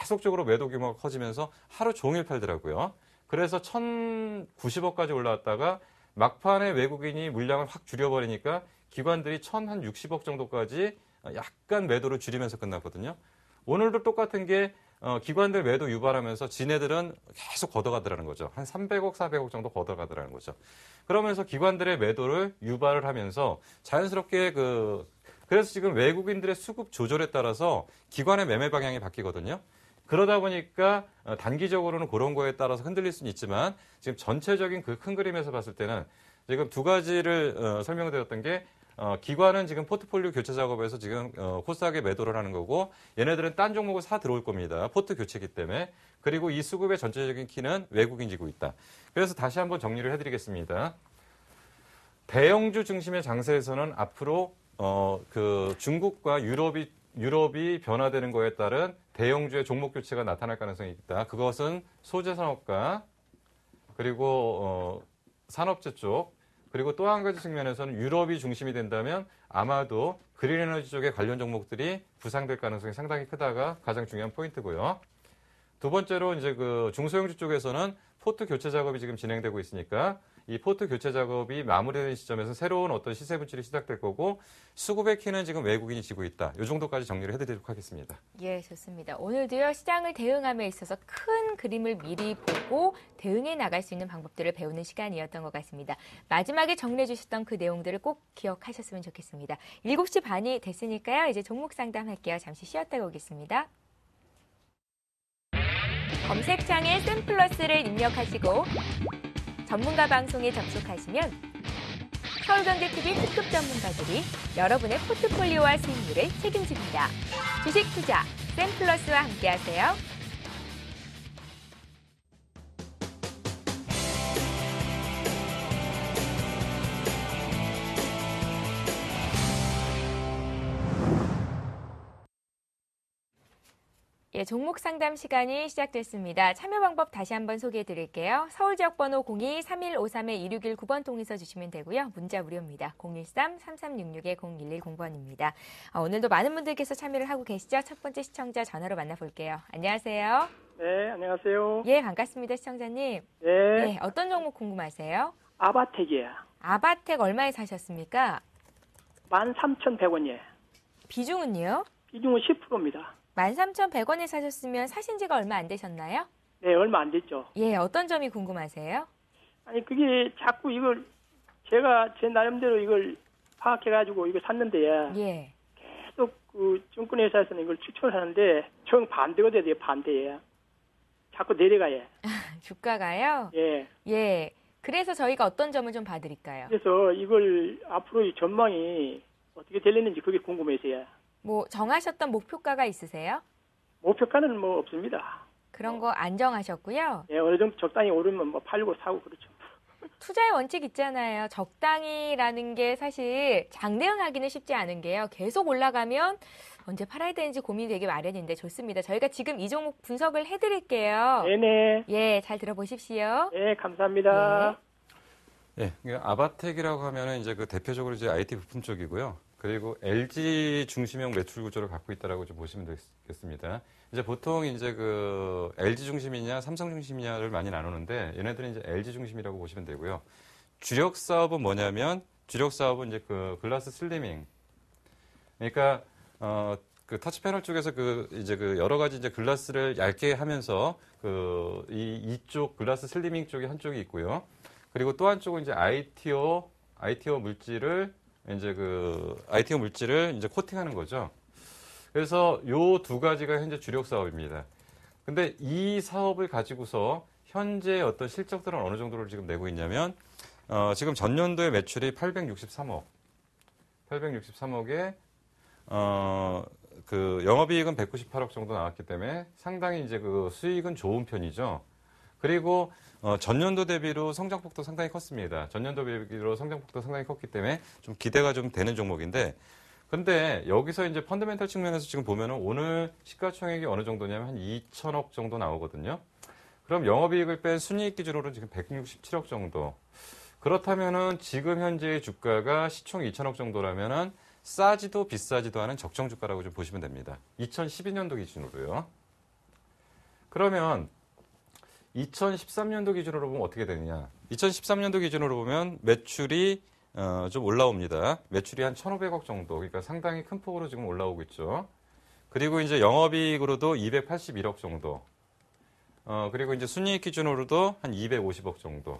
Speaker 2: 계속적으로 매도 규모가 커지면서 하루 종일 팔더라고요. 그래서 1,090억까지 올라왔다가 막판에 외국인이 물량을 확 줄여버리니까 기관들이 1,060억 정도까지 약간 매도를 줄이면서 끝났거든요. 오늘도 똑같은 게 어, 기관들 매도 유발하면서 지네들은 계속 걷어가더라는 거죠. 한 300억, 400억 정도 걷어가더라는 거죠. 그러면서 기관들의 매도를 유발을 하면서 자연스럽게 그 그래서 지금 외국인들의 수급 조절에 따라서 기관의 매매 방향이 바뀌거든요. 그러다 보니까 어, 단기적으로는 그런 거에 따라서 흔들릴 수는 있지만 지금 전체적인 그 큰 그림에서 봤을 때는 지금 두 가지를 어, 설명드렸던 게 어, 기관은 지금 포트폴리오 교체 작업에서 지금 어, 코스닥에 매도를 하는 거고 얘네들은 딴 종목을 사 들어올 겁니다. 포트 교체기 때문에. 그리고 이 수급의 전체적인 키는 외국인 지고 있다. 그래서 다시 한번 정리를 해드리겠습니다. 대형주 중심의 장세에서는 앞으로 어, 그 중국과 유럽이 유럽이 변화되는 거에 따른 대형주의 종목 교체가 나타날 가능성이 있다. 그것은 소재 산업과 그리고 어, 산업재 쪽 그리고 또 한 가지 측면에서는 유럽이 중심이 된다면 아마도 그린 에너지 쪽에 관련 종목들이 부상될 가능성이 상당히 크다가 가장 중요한 포인트고요. 두 번째로 이제 그 중소형주 쪽에서는 포트 교체 작업이 지금 진행되고 있으니까 이 포트 교체 작업이 마무리된 시점에서 새로운 어떤 시세 분출이 시작될 거고 수급의 키는 지금 외국인이 지고 있다. 이 정도까지 정리를 해드리도록 하겠습니다.
Speaker 1: 예, 좋습니다. 오늘도요 시장을 대응함에 있어서 큰 그림을 미리 보고 대응해 나갈 수 있는 방법들을 배우는 시간이었던 것 같습니다. 마지막에 정리해 주셨던 그 내용들을 꼭 기억하셨으면 좋겠습니다. 7시 반이 됐으니까요. 이제 종목 상담할게요. 잠시 쉬었다가 오겠습니다. 검색창에 샘플러스를 입력하시고 전문가 방송에 접속하시면 서울경제TV 특급 전문가들이 여러분의 포트폴리오와 수익률을 책임집니다. 주식 투자, 샘플러스와 함께하세요. 예, 종목 상담 시간이 시작됐습니다. 참여 방법 다시 한번 소개해 드릴게요. 서울 지역 번호 02-3153-2619번 통해서 주시면 되고요. 문자 무료입니다. 013-3366-0110번입니다. 아, 어, 오늘도 많은 분들께서 참여를 하고 계시죠. 첫 번째 시청자 전화로 만나볼게요. 안녕하세요. 네, 안녕하세요. 예, 반갑습니다, 시청자님. 네. 예, 어떤 종목 궁금하세요? 아바텍이에요. 아바텍 얼마에 사셨습니까? 13,100원이에요. 비중은요? 비중은 10%입니다. 13,100원에 사셨으면 사신 지가 얼마 안 되셨나요? 네, 얼마 안 됐죠. 예, 어떤 점이 궁금하세요? 아니, 그게 자꾸 이걸 제가 제 나름대로 이걸 파악해가지고 이걸 샀는데 예. 계속 그 증권회사에서는 이걸 추천하는데 정반대가 돼요, 반대예요. 자꾸 내려가요. 주가가요? 예. 예. 그래서 저희가 어떤 점을 좀 봐드릴까요? 그래서 이걸 앞으로 전망이 어떻게 될려는지 그게 궁금해서요. 뭐 정하셨던 목표가가 있으세요? 목표가는 뭐 없습니다. 그런 뭐 거 안정하셨고요. 예, 어느 정도 적당히 오르면 뭐 팔고 사고 그렇죠. 투자의 원칙 있잖아요. 적당히라는 게 사실 장대응하기는 쉽지 않은 게요. 계속 올라가면 언제 팔아야 되는지 고민이 되기 마련인데 좋습니다. 저희가 지금 이 종목 분석을 해드릴게요. 네네. 예, 잘 들어보십시오. 예, 네, 감사합니다.
Speaker 2: 예, 그러니까 아바텍이라고 하면은 이제 그 대표적으로 이제 IT 부품 쪽이고요. 그리고 LG 중심형 매출 구조를 갖고 있다라고 좀 보시면 되겠습니다. 이제 보통 이제 그 LG 중심이냐 삼성 중심이냐를 많이 나누는데 얘네들은 이제 LG 중심이라고 보시면 되고요. 주력 사업은 뭐냐면 주력 사업은 이제 그 글라스 슬리밍. 그러니까 어그 터치 패널 쪽에서 그 이제 그 여러 가지 이제 글라스를 얇게 하면서 그이 이쪽 글라스 슬리밍 쪽이 한쪽이 있고요. 그리고 또 한쪽은 이제 ITO ITO 물질을 이제 그 ITO 물질을 이제 코팅하는 거죠. 그래서 요 두 가지가 현재 주력 사업입니다. 근데 이 사업을 가지고서 현재 어떤 실적들은 어느 정도를 지금 내고 있냐면 어, 지금 전년도의 매출이 863억, 863억에 어, 그 영업이익은 198억 정도 나왔기 때문에 상당히 이제 그 수익은 좋은 편이죠. 그리고 어, 전년도 대비로 성장폭도 상당히 컸습니다. 전년도 대비로 성장폭도 상당히 컸기 때문에 좀 기대가 좀 되는 종목인데 근데 여기서 이제 펀드멘탈 측면에서 지금 보면은 오늘 시가총액이 어느 정도냐면 한 2천억 정도 나오거든요. 그럼 영업이익을 뺀 순이익 기준으로는 지금 167억 정도. 그렇다면은 지금 현재의 주가가 시총 2천억 정도라면은 싸지도 비싸지도 않은 적정 주가라고 좀 보시면 됩니다. 2012년도 기준으로요. 그러면 2013년도 기준으로 보면 어떻게 되느냐. 2013년도 기준으로 보면 매출이 어, 좀 올라옵니다. 매출이 한 1,500억 정도. 그러니까 상당히 큰 폭으로 지금 올라오고 있죠. 그리고 이제 영업이익으로도 281억 정도. 어, 그리고 이제 순이익 기준으로도 한 250억 정도.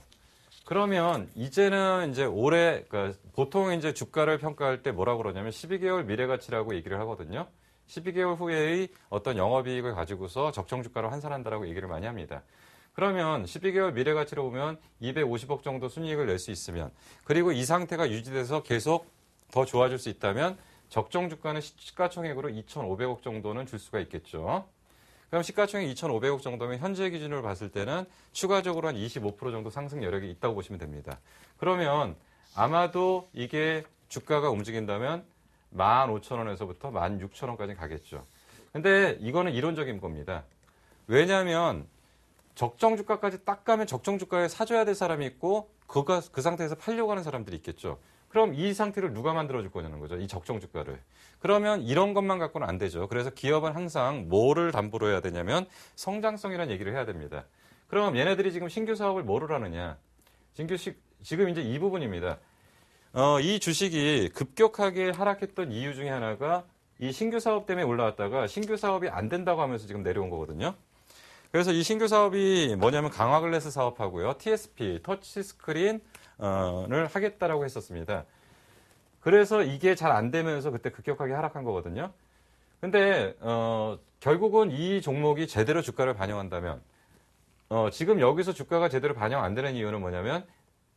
Speaker 2: 그러면 이제는 이제 올해 그러니까 보통 이제 주가를 평가할 때 뭐라고 그러냐면 12개월 미래 가치라고 얘기를 하거든요. 12개월 후에의 어떤 영업이익을 가지고서 적정 주가를 환산한다라고 얘기를 많이 합니다. 그러면 12개월 미래 가치로 보면 250억 정도 순이익을 낼 수 있으면 그리고 이 상태가 유지돼서 계속 더 좋아질 수 있다면 적정 주가는 시가총액으로 2,500억 정도는 줄 수가 있겠죠. 그럼 시가총액 2,500억 정도면 현재 기준으로 봤을 때는 추가적으로 한 25% 정도 상승 여력이 있다고 보시면 됩니다. 그러면 아마도 이게 주가가 움직인다면 15,000원에서부터 16,000원까지 가겠죠. 근데 이거는 이론적인 겁니다. 왜냐하면 적정 주가까지 딱 가면 적정 주가에 사줘야 될 사람이 있고 그가 그 상태에서 팔려고 하는 사람들이 있겠죠. 그럼 이 상태를 누가 만들어줄 거냐는 거죠. 이 적정 주가를. 그러면 이런 것만 갖고는 안 되죠. 그래서 기업은 항상 뭐를 담보로 해야 되냐면 성장성이라는 얘기를 해야 됩니다. 그럼 얘네들이 지금 신규 사업을 뭐를 하느냐. 신규 식, 지금 이제 이 부분입니다. 어, 이 주식이 급격하게 하락했던 이유 중에 하나가 이 신규 사업 때문에 올라왔다가 신규 사업이 안 된다고 하면서 지금 내려온 거거든요. 그래서 이 신규 사업이 뭐냐면 강화글래스 사업하고요. TSP, 터치스크린을 하겠다라고 했었습니다. 그래서 이게 잘 안 되면서 그때 급격하게 하락한 거거든요. 근데 어, 결국은 이 종목이 제대로 주가를 반영한다면 어, 지금 여기서 주가가 제대로 반영 안 되는 이유는 뭐냐면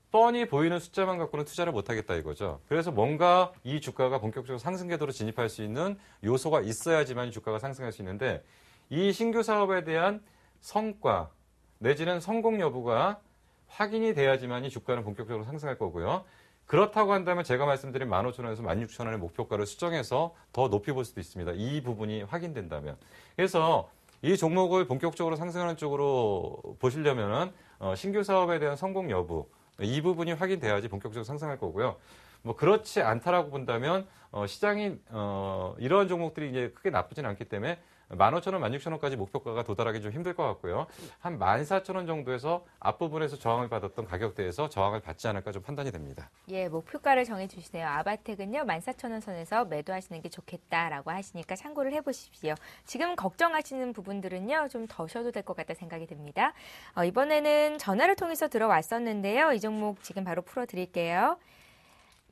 Speaker 2: 뻔히 보이는 숫자만 갖고는 투자를 못 하겠다 이거죠. 그래서 뭔가 이 주가가 본격적으로 상승 궤도로 진입할 수 있는 요소가 있어야지만 주가가 상승할 수 있는데 이 신규 사업에 대한 성과 내지는 성공 여부가 확인이 돼야지만이 주가는 본격적으로 상승할 거고요. 그렇다고 한다면 제가 말씀드린 15,000원에서 16,000원의 목표가를 수정해서 더 높이 볼 수도 있습니다. 이 부분이 확인된다면. 그래서 이 종목을 본격적으로 상승하는 쪽으로 보시려면 어, 신규 사업에 대한 성공 여부 이 부분이 확인돼야지 본격적으로 상승할 거고요. 뭐 그렇지 않다라고 본다면 어, 시장이 어, 이러한 종목들이 이제 크게 나쁘진 않기 때문에 15,000원, 16,000원까지 목표가가 도달하기 좀 힘들 것 같고요. 한 14,000원 정도에서 앞부분에서 저항을 받았던 가격대에서 저항을 받지 않을까 좀 판단이 됩니다.
Speaker 1: 예, 목표가를 정해 주시네요. 아바텍은요. 14,000원 선에서 매도하시는 게 좋겠다라고 하시니까 참고를 해 보십시오. 지금 걱정하시는 부분들은요. 좀더셔도될 것 같다 생각이 듭니다. 어, 이번에는 전화를 통해서 들어왔었는데요. 이 종목 지금 바로 풀어 드릴게요.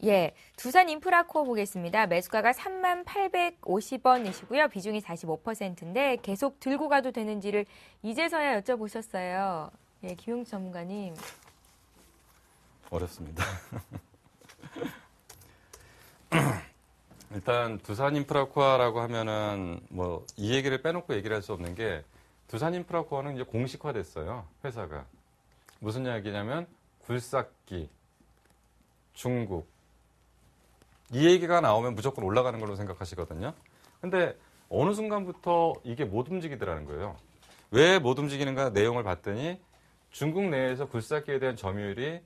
Speaker 1: 예. 두산 인프라코 어 보겠습니다. 매수가가 3만 850원이시고요. 비중이 45%인데 계속 들고 가도 되는지를 이제서야 여쭤보셨어요. 예, 김용주 전문가님.
Speaker 2: 어렵습니다. 일단 두산 인프라코어라고 하면은 뭐 이 얘기를 빼놓고 얘기를 할 수 없는 게 두산 인프라코어는 이제 공식화됐어요. 회사가 무슨 이야기냐면 굴삭기, 중국, 이 얘기가 나오면 무조건 올라가는 걸로 생각하시거든요. 근데 어느 순간부터 이게 못 움직이더라는 거예요. 왜 못 움직이는가 내용을 봤더니 중국 내에서 굴삭기에 대한 점유율이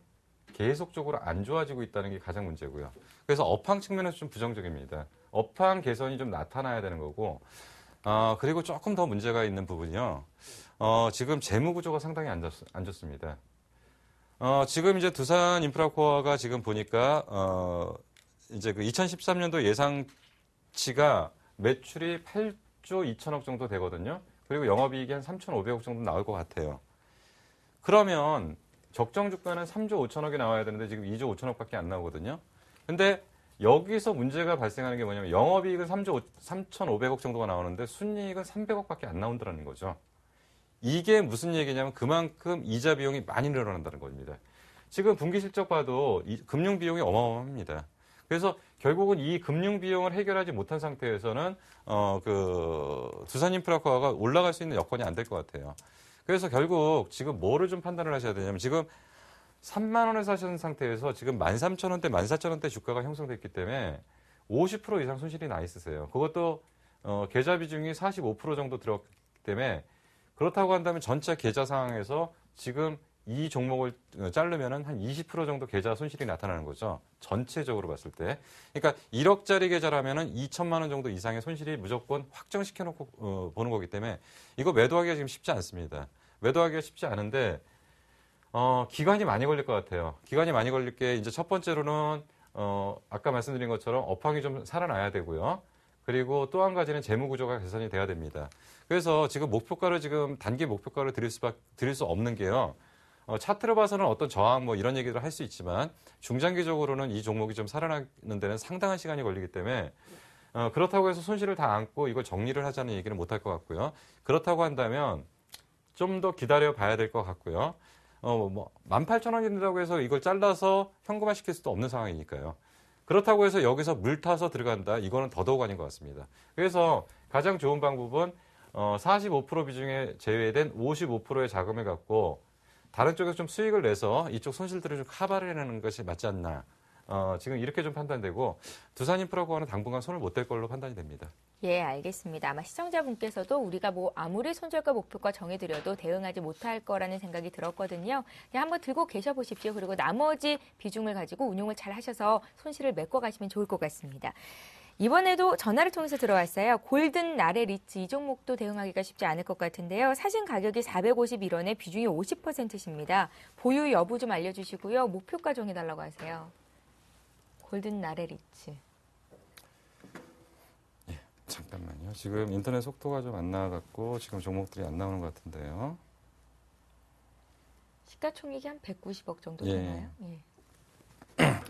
Speaker 2: 계속적으로 안 좋아지고 있다는 게 가장 문제고요. 그래서 업황 측면에서 좀 부정적입니다. 업황 개선이 좀 나타나야 되는 거고, 어, 그리고 조금 더 문제가 있는 부분이요. 어, 지금 재무 구조가 상당히 안, 좋, 안 좋습니다. 어, 지금 이제 두산 인프라코어가 지금 보니까 어, 이제 그 2013년도 예상치가 매출이 8조 2천억 정도 되거든요. 그리고 영업이익이 한 3,500억 정도 나올 것 같아요. 그러면 적정 주가는 3조 5천억이 나와야 되는데 지금 2조 5천억밖에 안 나오거든요. 근데 여기서 문제가 발생하는 게 뭐냐면 영업이익은 3조 3,500억 정도가 나오는데 순이익은 300억밖에 안 나온다는 거죠. 이게 무슨 얘기냐면 그만큼 이자 비용이 많이 늘어난다는 겁니다. 지금 분기 실적 봐도 이, 금융 비용이 어마어마합니다. 그래서 결국은 이 금융 비용을 해결하지 못한 상태에서는 어그 두산 인프라코어가 올라갈 수 있는 여건이 안 될 것 같아요. 그래서 결국 지금 뭐를 좀 판단을 하셔야 되냐면 지금 3만 원에 사신 상태에서 지금 13,000원대, 14,000원대 주가가 형성됐기 때문에 50% 이상 손실이 나 있으세요. 그것도 어, 계좌 비중이 45% 정도 들었기 때문에 그렇다고 한다면 전체 계좌 상황에서 지금 이 종목을 어, 자르면은 한 20% 정도 계좌 손실이 나타나는 거죠. 전체적으로 봤을 때. 그러니까 1억짜리 계좌라면은 2천만 원 정도 이상의 손실이 무조건 확정시켜 놓고 어, 보는 거기 때문에 이거 매도하기가 지금 쉽지 않습니다. 매도하기가 쉽지 않은데 어, 기간이 많이 걸릴 것 같아요. 기간이 많이 걸릴 게 이제 첫 번째로는 어, 아까 말씀드린 것처럼 업황이 좀 살아나야 되고요. 그리고 또 한 가지는 재무 구조가 개선이 돼야 됩니다. 그래서 지금 목표가를 지금 단기 목표가를 드릴 수 드릴 수 없는 게요. 어, 차트를 봐서는 어떤 저항 뭐 이런 얘기를 할 수 있지만 중장기적으로는 이 종목이 좀 살아나는 데는 상당한 시간이 걸리기 때문에 어, 그렇다고 해서 손실을 다 안고 이걸 정리를 하자는 얘기는 못할 것 같고요. 그렇다고 한다면 좀 더 기다려 봐야 될 것 같고요. 어, 뭐, 18,000원이라고 해서 이걸 잘라서 현금화 시킬 수도 없는 상황이니까요. 그렇다고 해서 여기서 물 타서 들어간다. 이거는 더더욱 아닌 것 같습니다. 그래서 가장 좋은 방법은 어, 45% 비중에 제외된 55%의 자금을 갖고 다른 쪽에서 좀 수익을 내서 이쪽 손실들을 좀 커버를 해내는 것이 맞지 않나. 어, 지금 이렇게 좀 판단되고 두산인프라고하는 당분간 손을 못 댈 걸로 판단이 됩니다.
Speaker 1: 예, 알겠습니다. 아마 시청자분께서도 우리가 뭐 아무리 손절가 목표가 정해드려도 대응하지 못할 거라는 생각이 들었거든요. 그냥 한번 들고 계셔 보십시오. 그리고 나머지 비중을 가지고 운용을 잘 하셔서 손실을 메꿔 가시면 좋을 것 같습니다. 이번에도 전화를 통해서 들어왔어요. 골든 나래 리츠 이 종목도 대응하기가 쉽지 않을 것 같은데요. 사신 가격이 451원에 비중이 50%십니다. 보유 여부 좀 알려주시고요. 목표가 정해달라고 하세요. 골든 나래 리츠.
Speaker 2: 예, 잠깐만요. 지금 인터넷 속도가 좀 안나와고 지금 종목들이 안 나오는 것 같은데요.
Speaker 1: 시가총액이 한 190억 정도 예. 되나요? 예. 예.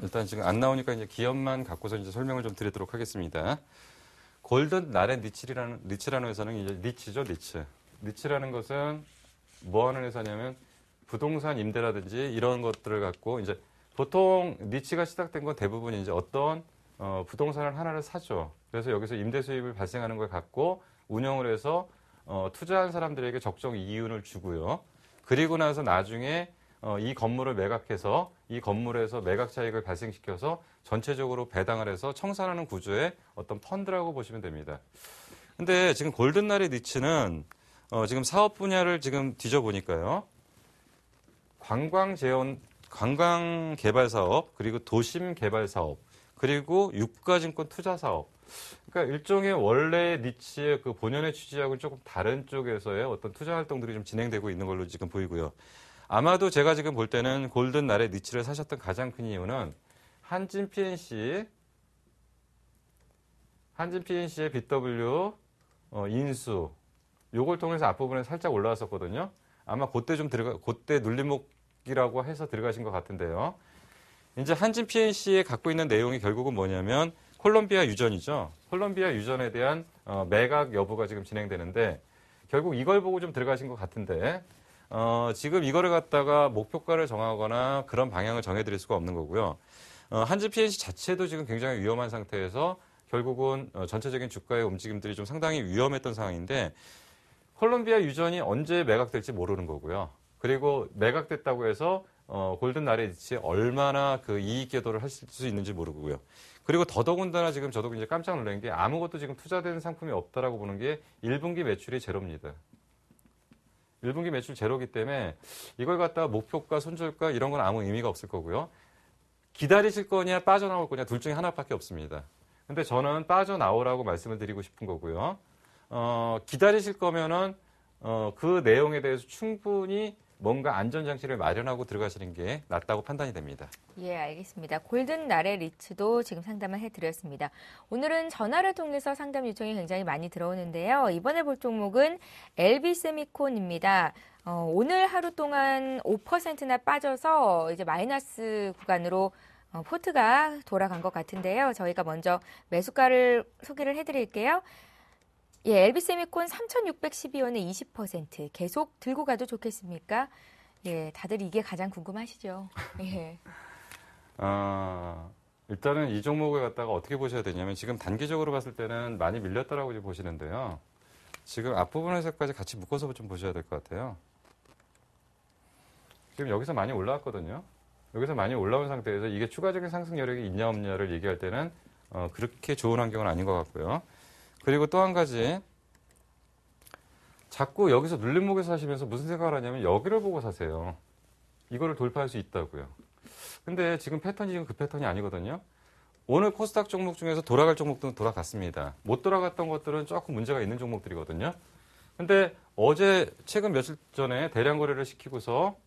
Speaker 2: 일단 지금 안 나오니까 이제 기업만 갖고서 이제 설명을 좀 드리도록 하겠습니다. 골든 나렌 니치라는 니치라는 회사는 이제 니치죠, 니치. 니치라는 것은 뭐 하는 회사냐면 부동산 임대라든지 이런 것들을 갖고 이제 보통 니치가 시작된 건 대부분 이제 어떤 어, 부동산을 하나를 사죠. 그래서 여기서 임대 수입을 발생하는 걸 갖고 운영을 해서 어, 투자한 사람들에게 적정 이윤을 주고요. 그리고 나서 나중에 어, 이 건물을 매각해서 이 건물에서 매각 차익을 발생시켜서 전체적으로 배당을 해서 청산하는 구조의 어떤 펀드라고 보시면 됩니다. 근데 지금 골든날리니치는 어, 지금 사업 분야를 지금 뒤져보니까요. 관광 재원, 관광 개발 사업, 그리고 도심 개발 사업, 그리고 유가증권 투자 사업. 그러니까 일종의 원래 니치의 그 본연의 취지하고는 조금 다른 쪽에서의 어떤 투자 활동들이 좀 진행되고 있는 걸로 지금 보이고요. 아마도 제가 지금 볼 때는 골든 날의 니치를 사셨던 가장 큰 이유는 한진 PNC 한진 p n 씨의 BW 어, 인수 요걸 통해서 앞부분에 살짝 올라왔었거든요. 아마 그때 좀 들어가 그때 눌림목이라고 해서 들어가신 것 같은데요. 이제 한진 p n 씨의 갖고 있는 내용이 결국은 뭐냐면 콜롬비아 유전이죠. 콜롬비아 유전에 대한 어, 매각 여부가 지금 진행되는데 결국 이걸 보고 좀 들어가신 것 같은데 어, 지금 이거를 갖다가 목표가를 정하거나 그런 방향을 정해드릴 수가 없는 거고요. 어, 한지 PNC 자체도 지금 굉장히 위험한 상태에서 결국은 어, 전체적인 주가의 움직임들이 좀 상당히 위험했던 상황인데 콜롬비아 유전이 언제 매각될지 모르는 거고요. 그리고 매각됐다고 해서 어, 골든 나레디치 얼마나 그 이익 계도를 할 수 있는지 모르고요. 그리고 더더군다나 지금 저도 이제 깜짝 놀란 게 아무것도 지금 투자된 상품이 없다라고 보는 게 1분기 매출이 제로입니다. 1분기 매출 제로기 때문에 이걸 갖다가 목표가, 손절가 이런 건 아무 의미가 없을 거고요. 기다리실 거냐, 빠져나올 거냐 둘 중에 하나밖에 없습니다. 근데 저는 빠져나오라고 말씀을 드리고 싶은 거고요. 어, 기다리실 거면은 어, 그 내용에 대해서 충분히 뭔가 안전장치를 마련하고 들어가시는 게 낫다고 판단이 됩니다.
Speaker 1: 예, 알겠습니다. 골든 날의 리츠도 지금 상담을 해드렸습니다. 오늘은 전화를 통해서 상담 요청이 굉장히 많이 들어오는데요. 이번에 볼 종목은 엘비 세미콘입니다. 어, 오늘 하루 동안 5%나 빠져서 이제 마이너스 구간으로 어, 포트가 돌아간 것 같은데요. 저희가 먼저 매수가를 소개를 해드릴게요. 예, LB 세미콘 3,612원에 20% 계속 들고 가도 좋겠습니까? 예, 다들 이게 가장 궁금하시죠. 예.
Speaker 2: 아, 일단은 이 종목을 갖다가 어떻게 보셔야 되냐면 지금 단기적으로 봤을 때는 많이 밀렸다라고 보시는데요. 지금 앞부분에서까지 같이 묶어서 좀 보셔야 될 것 같아요. 지금 여기서 많이 올라왔거든요. 여기서 많이 올라온 상태에서 이게 추가적인 상승 여력이 있냐 없냐를 얘기할 때는 어, 그렇게 좋은 환경은 아닌 것 같고요. 그리고 또 한 가지 자꾸 여기서 눌림목에 사시면서 무슨 생각을 하냐면 여기를 보고 사세요. 이거를 돌파할 수 있다고요. 근데 지금 패턴이 지금 그 패턴이 아니거든요. 오늘 코스닥 종목 중에서 돌아갈 종목들은 돌아갔습니다. 못 돌아갔던 것들은 조금 문제가 있는 종목들이거든요. 근데 어제 최근 며칠 전에 대량 거래를 시키고서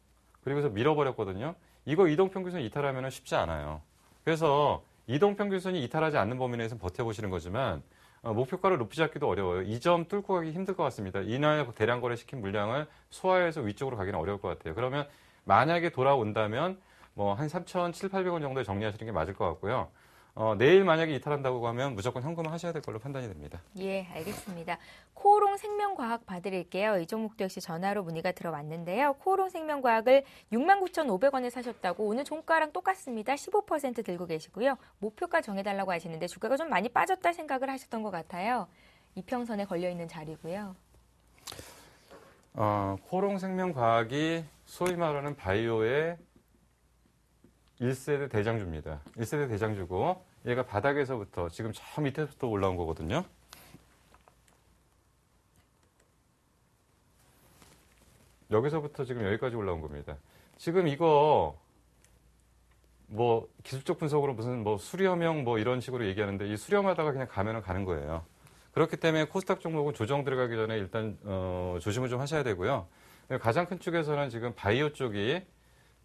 Speaker 2: 그리고서 밀어버렸거든요. 이거 이동평균선 이탈하면 쉽지 않아요. 그래서 이동평균선이 이탈하지 않는 범위 내에서 버텨보시는 거지만 어, 목표가를 높이잡기도 어려워요. 이 점 뚫고 가기 힘들 것 같습니다. 이날 대량 거래시킨 물량을 소화해서 위쪽으로 가기는 어려울 것 같아요. 그러면 만약에 돌아온다면 뭐 한 3,700, 0 0원 정도에 정리하시는 게 맞을 것 같고요. 어, 내일 만약에 이탈한다고 하면 무조건 현금을 하셔야 될 걸로 판단이 됩니다.
Speaker 1: 예, 알겠습니다. 코오롱 생명과학 봐드릴게요. 이 종목도 역시 전화로 문의가 들어왔는데요. 코오롱 생명과학을 69,500원에 사셨다고 오늘 종가랑 똑같습니다. 15% 들고 계시고요. 목표가 정해달라고 하시는데 주가가 좀 많이 빠졌다 생각을 하셨던 것 같아요. 이평선에 걸려있는 자리고요.
Speaker 2: 어, 코오롱 생명과학이 소위 말하는 바이오의 1세대 대장주입니다. 1세대 대장주고 얘가 바닥에서부터 지금 저 밑에서부터 올라온 거거든요. 여기서부터 지금 여기까지 올라온 겁니다. 지금 이거 뭐 기술적 분석으로 무슨 뭐 수렴형 뭐 이런 식으로 얘기하는데 이 수렴하다가 그냥 가면은 가는 거예요. 그렇기 때문에 코스닥 종목은 조정 들어가기 전에 일단 어, 조심을 좀 하셔야 되고요. 가장 큰쪽에서는 지금 바이오 쪽이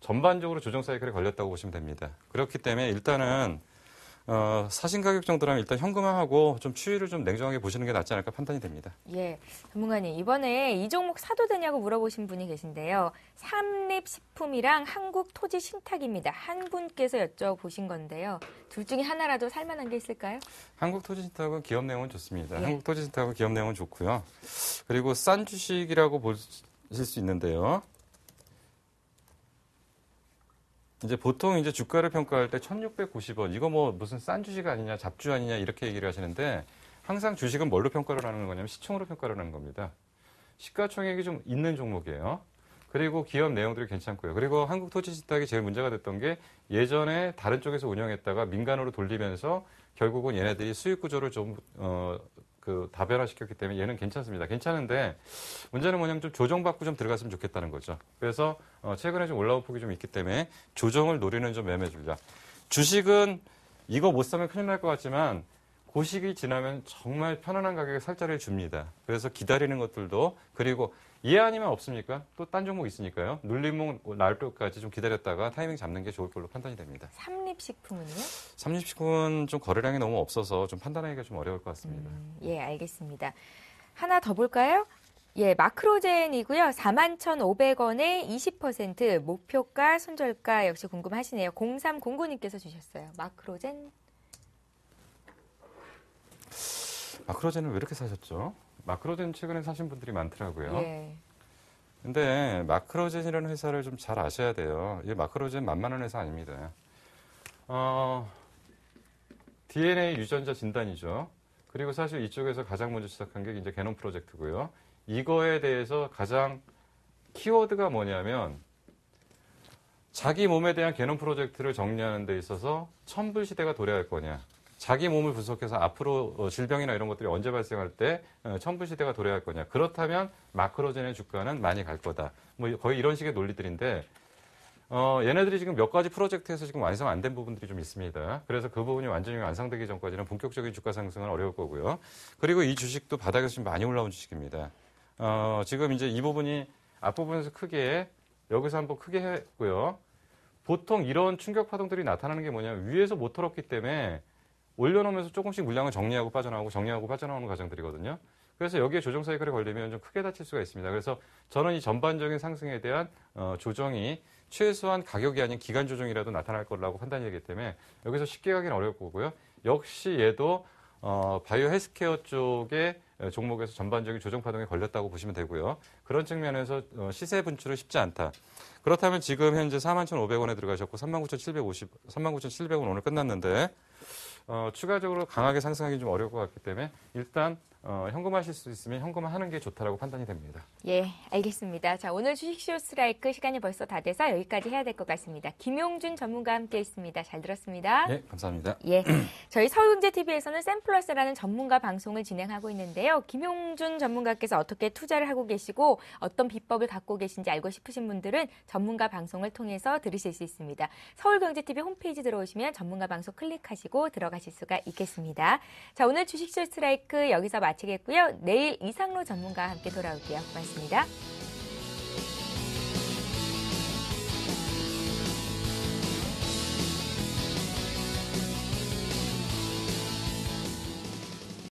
Speaker 2: 전반적으로 조정 사이클에 걸렸다고 보시면 됩니다. 그렇기 때문에 일단은 어, 사신 가격 정도라면 일단 현금화하고 좀 추이를 좀 냉정하게 보시는 게 낫지 않을까 판단이 됩니다.
Speaker 1: 예, 전문가님 이번에 이 종목 사도 되냐고 물어보신 분이 계신데요. 삼립식품이랑 한국토지신탁입니다. 한 분께서 여쭤보신 건데요. 둘 중에 하나라도 살만한 게 있을까요?
Speaker 2: 한국토지신탁은 기업 내용은 좋습니다. 예. 한국토지신탁은 기업 내용은 좋고요. 그리고 싼 주식이라고 보실 수 있는데요. 이제 보통 이제 주가를 평가할 때 1690원 이거 뭐 무슨 싼 주식 아니냐 잡주 아니냐 이렇게 얘기를 하시는데 항상 주식은 뭘로 평가를 하는 거냐면 시총으로 평가를 하는 겁니다. 시가총액이 좀 있는 종목이에요. 그리고 기업 내용들이 괜찮고요. 그리고 한국토지신탁이 제일 문제가 됐던 게 예전에 다른 쪽에서 운영했다가 민간으로 돌리면서 결국은 얘네들이 수익 구조를 좀 어, 그 다변화 시켰기 때문에 얘는 괜찮습니다. 괜찮은데 문제는 뭐냐면 좀 조정받고 좀 들어갔으면 좋겠다는 거죠. 그래서 어 최근에 좀 올라온 폭이 좀 있기 때문에 조정을 노리는 좀 매매 주자. 주식은 이거 못 사면 큰일 날 것 같지만 고식이 지나면 정말 편안한 가격에 살 자리를 줍니다. 그래서 기다리는 것들도 그리고 이해 아니면 없습니까? 또 딴 종목 있으니까요. 눌림목 날 때까지 좀 기다렸다가 타이밍 잡는 게 좋을 걸로 판단이 됩니다.
Speaker 1: 삼립식품은요?
Speaker 2: 삼립식품은 좀 거래량이 너무 없어서 좀 판단하기가 좀 어려울 것 같습니다.
Speaker 1: 음, 예, 알겠습니다. 하나 더 볼까요? 예, 마크로젠이고요. 41,500원에 20% 목표가 손절가 역시 궁금하시네요. 0309님께서 주셨어요. 마크로젠.
Speaker 2: 마크로젠은 왜 이렇게 사셨죠? 마크로젠 최근에 사신 분들이 많더라고요. 예. 근데 마크로젠이라는 회사를 좀 잘 아셔야 돼요. 이 마크로젠 만만한 회사 아닙니다. 어, DNA 유전자 진단이죠. 그리고 사실 이쪽에서 가장 먼저 시작한 게 이제 개놈 프로젝트고요. 이거에 대해서 가장 키워드가 뭐냐면 자기 몸에 대한 개놈 프로젝트를 정리하는 데 있어서 천불 시대가 도래할 거냐. 자기 몸을 분석해서 앞으로 어, 질병이나 이런 것들이 언제 발생할 때 첨부 어, 시대가 도래할 거냐. 그렇다면 마크로젠의 주가는 많이 갈 거다. 뭐 거의 이런 식의 논리들인데 어, 얘네들이 지금 몇 가지 프로젝트에서 지금 완성 안 된 부분들이 좀 있습니다. 그래서 그 부분이 완전히 완성되기 전까지는 본격적인 주가 상승은 어려울 거고요. 그리고 이 주식도 바닥에서 지금 많이 올라온 주식입니다. 어, 지금 이제 이 부분이 앞부분에서 크게 여기서 한번 크게 했고요. 보통 이런 충격 파동들이 나타나는 게 뭐냐면 위에서 못 털었기 때문에 올려놓으면서 조금씩 물량을 정리하고 빠져나오고 정리하고 빠져나오는 과정들이거든요. 그래서 여기에 조정 사이클에 걸리면 좀 크게 다칠 수가 있습니다. 그래서 저는 이 전반적인 상승에 대한 어, 조정이 최소한 가격이 아닌 기간 조정이라도 나타날 거라고 판단이 되기 때문에 여기서 쉽게 가기는 어려울 거고요. 역시 얘도 어, 바이오 헬스케어 쪽에 종목에서 전반적인 조정 파동에 걸렸다고 보시면 되고요. 그런 측면에서 어, 시세 분출은 쉽지 않다. 그렇다면 지금 현재 41,500원에 들어가셨고 39,750 39,700원 오늘 끝났는데 어, 추가적으로 강하게 상승하기 좀 어려울 것 같기 때문에 일단 어, 현금하실 수 있으면 현금하는 게 좋다라고 판단이 됩니다.
Speaker 1: 예, 알겠습니다. 자, 오늘 주식쇼 스트라이크 시간이 벌써 다 돼서 여기까지 해야 될 것 같습니다. 김용준 전문가 함께 했습니다. 잘 들었습니다. 예, 감사합니다. 예, 저희 서울경제TV에서는 샘플러스라는 전문가 방송을 진행하고 있는데요. 김용준 전문가께서 어떻게 투자를 하고 계시고 어떤 비법을 갖고 계신지 알고 싶으신 분들은 전문가 방송을 통해서 들으실 수 있습니다. 서울경제TV 홈페이지 들어오시면 전문가 방송 클릭하시고 들어가실 수가 있겠습니다. 자, 오늘 주식쇼 스트라이크 여기서 마 마치겠고요. 내일 이상로 전문가와 함께 돌아올게요. 고맙습니다.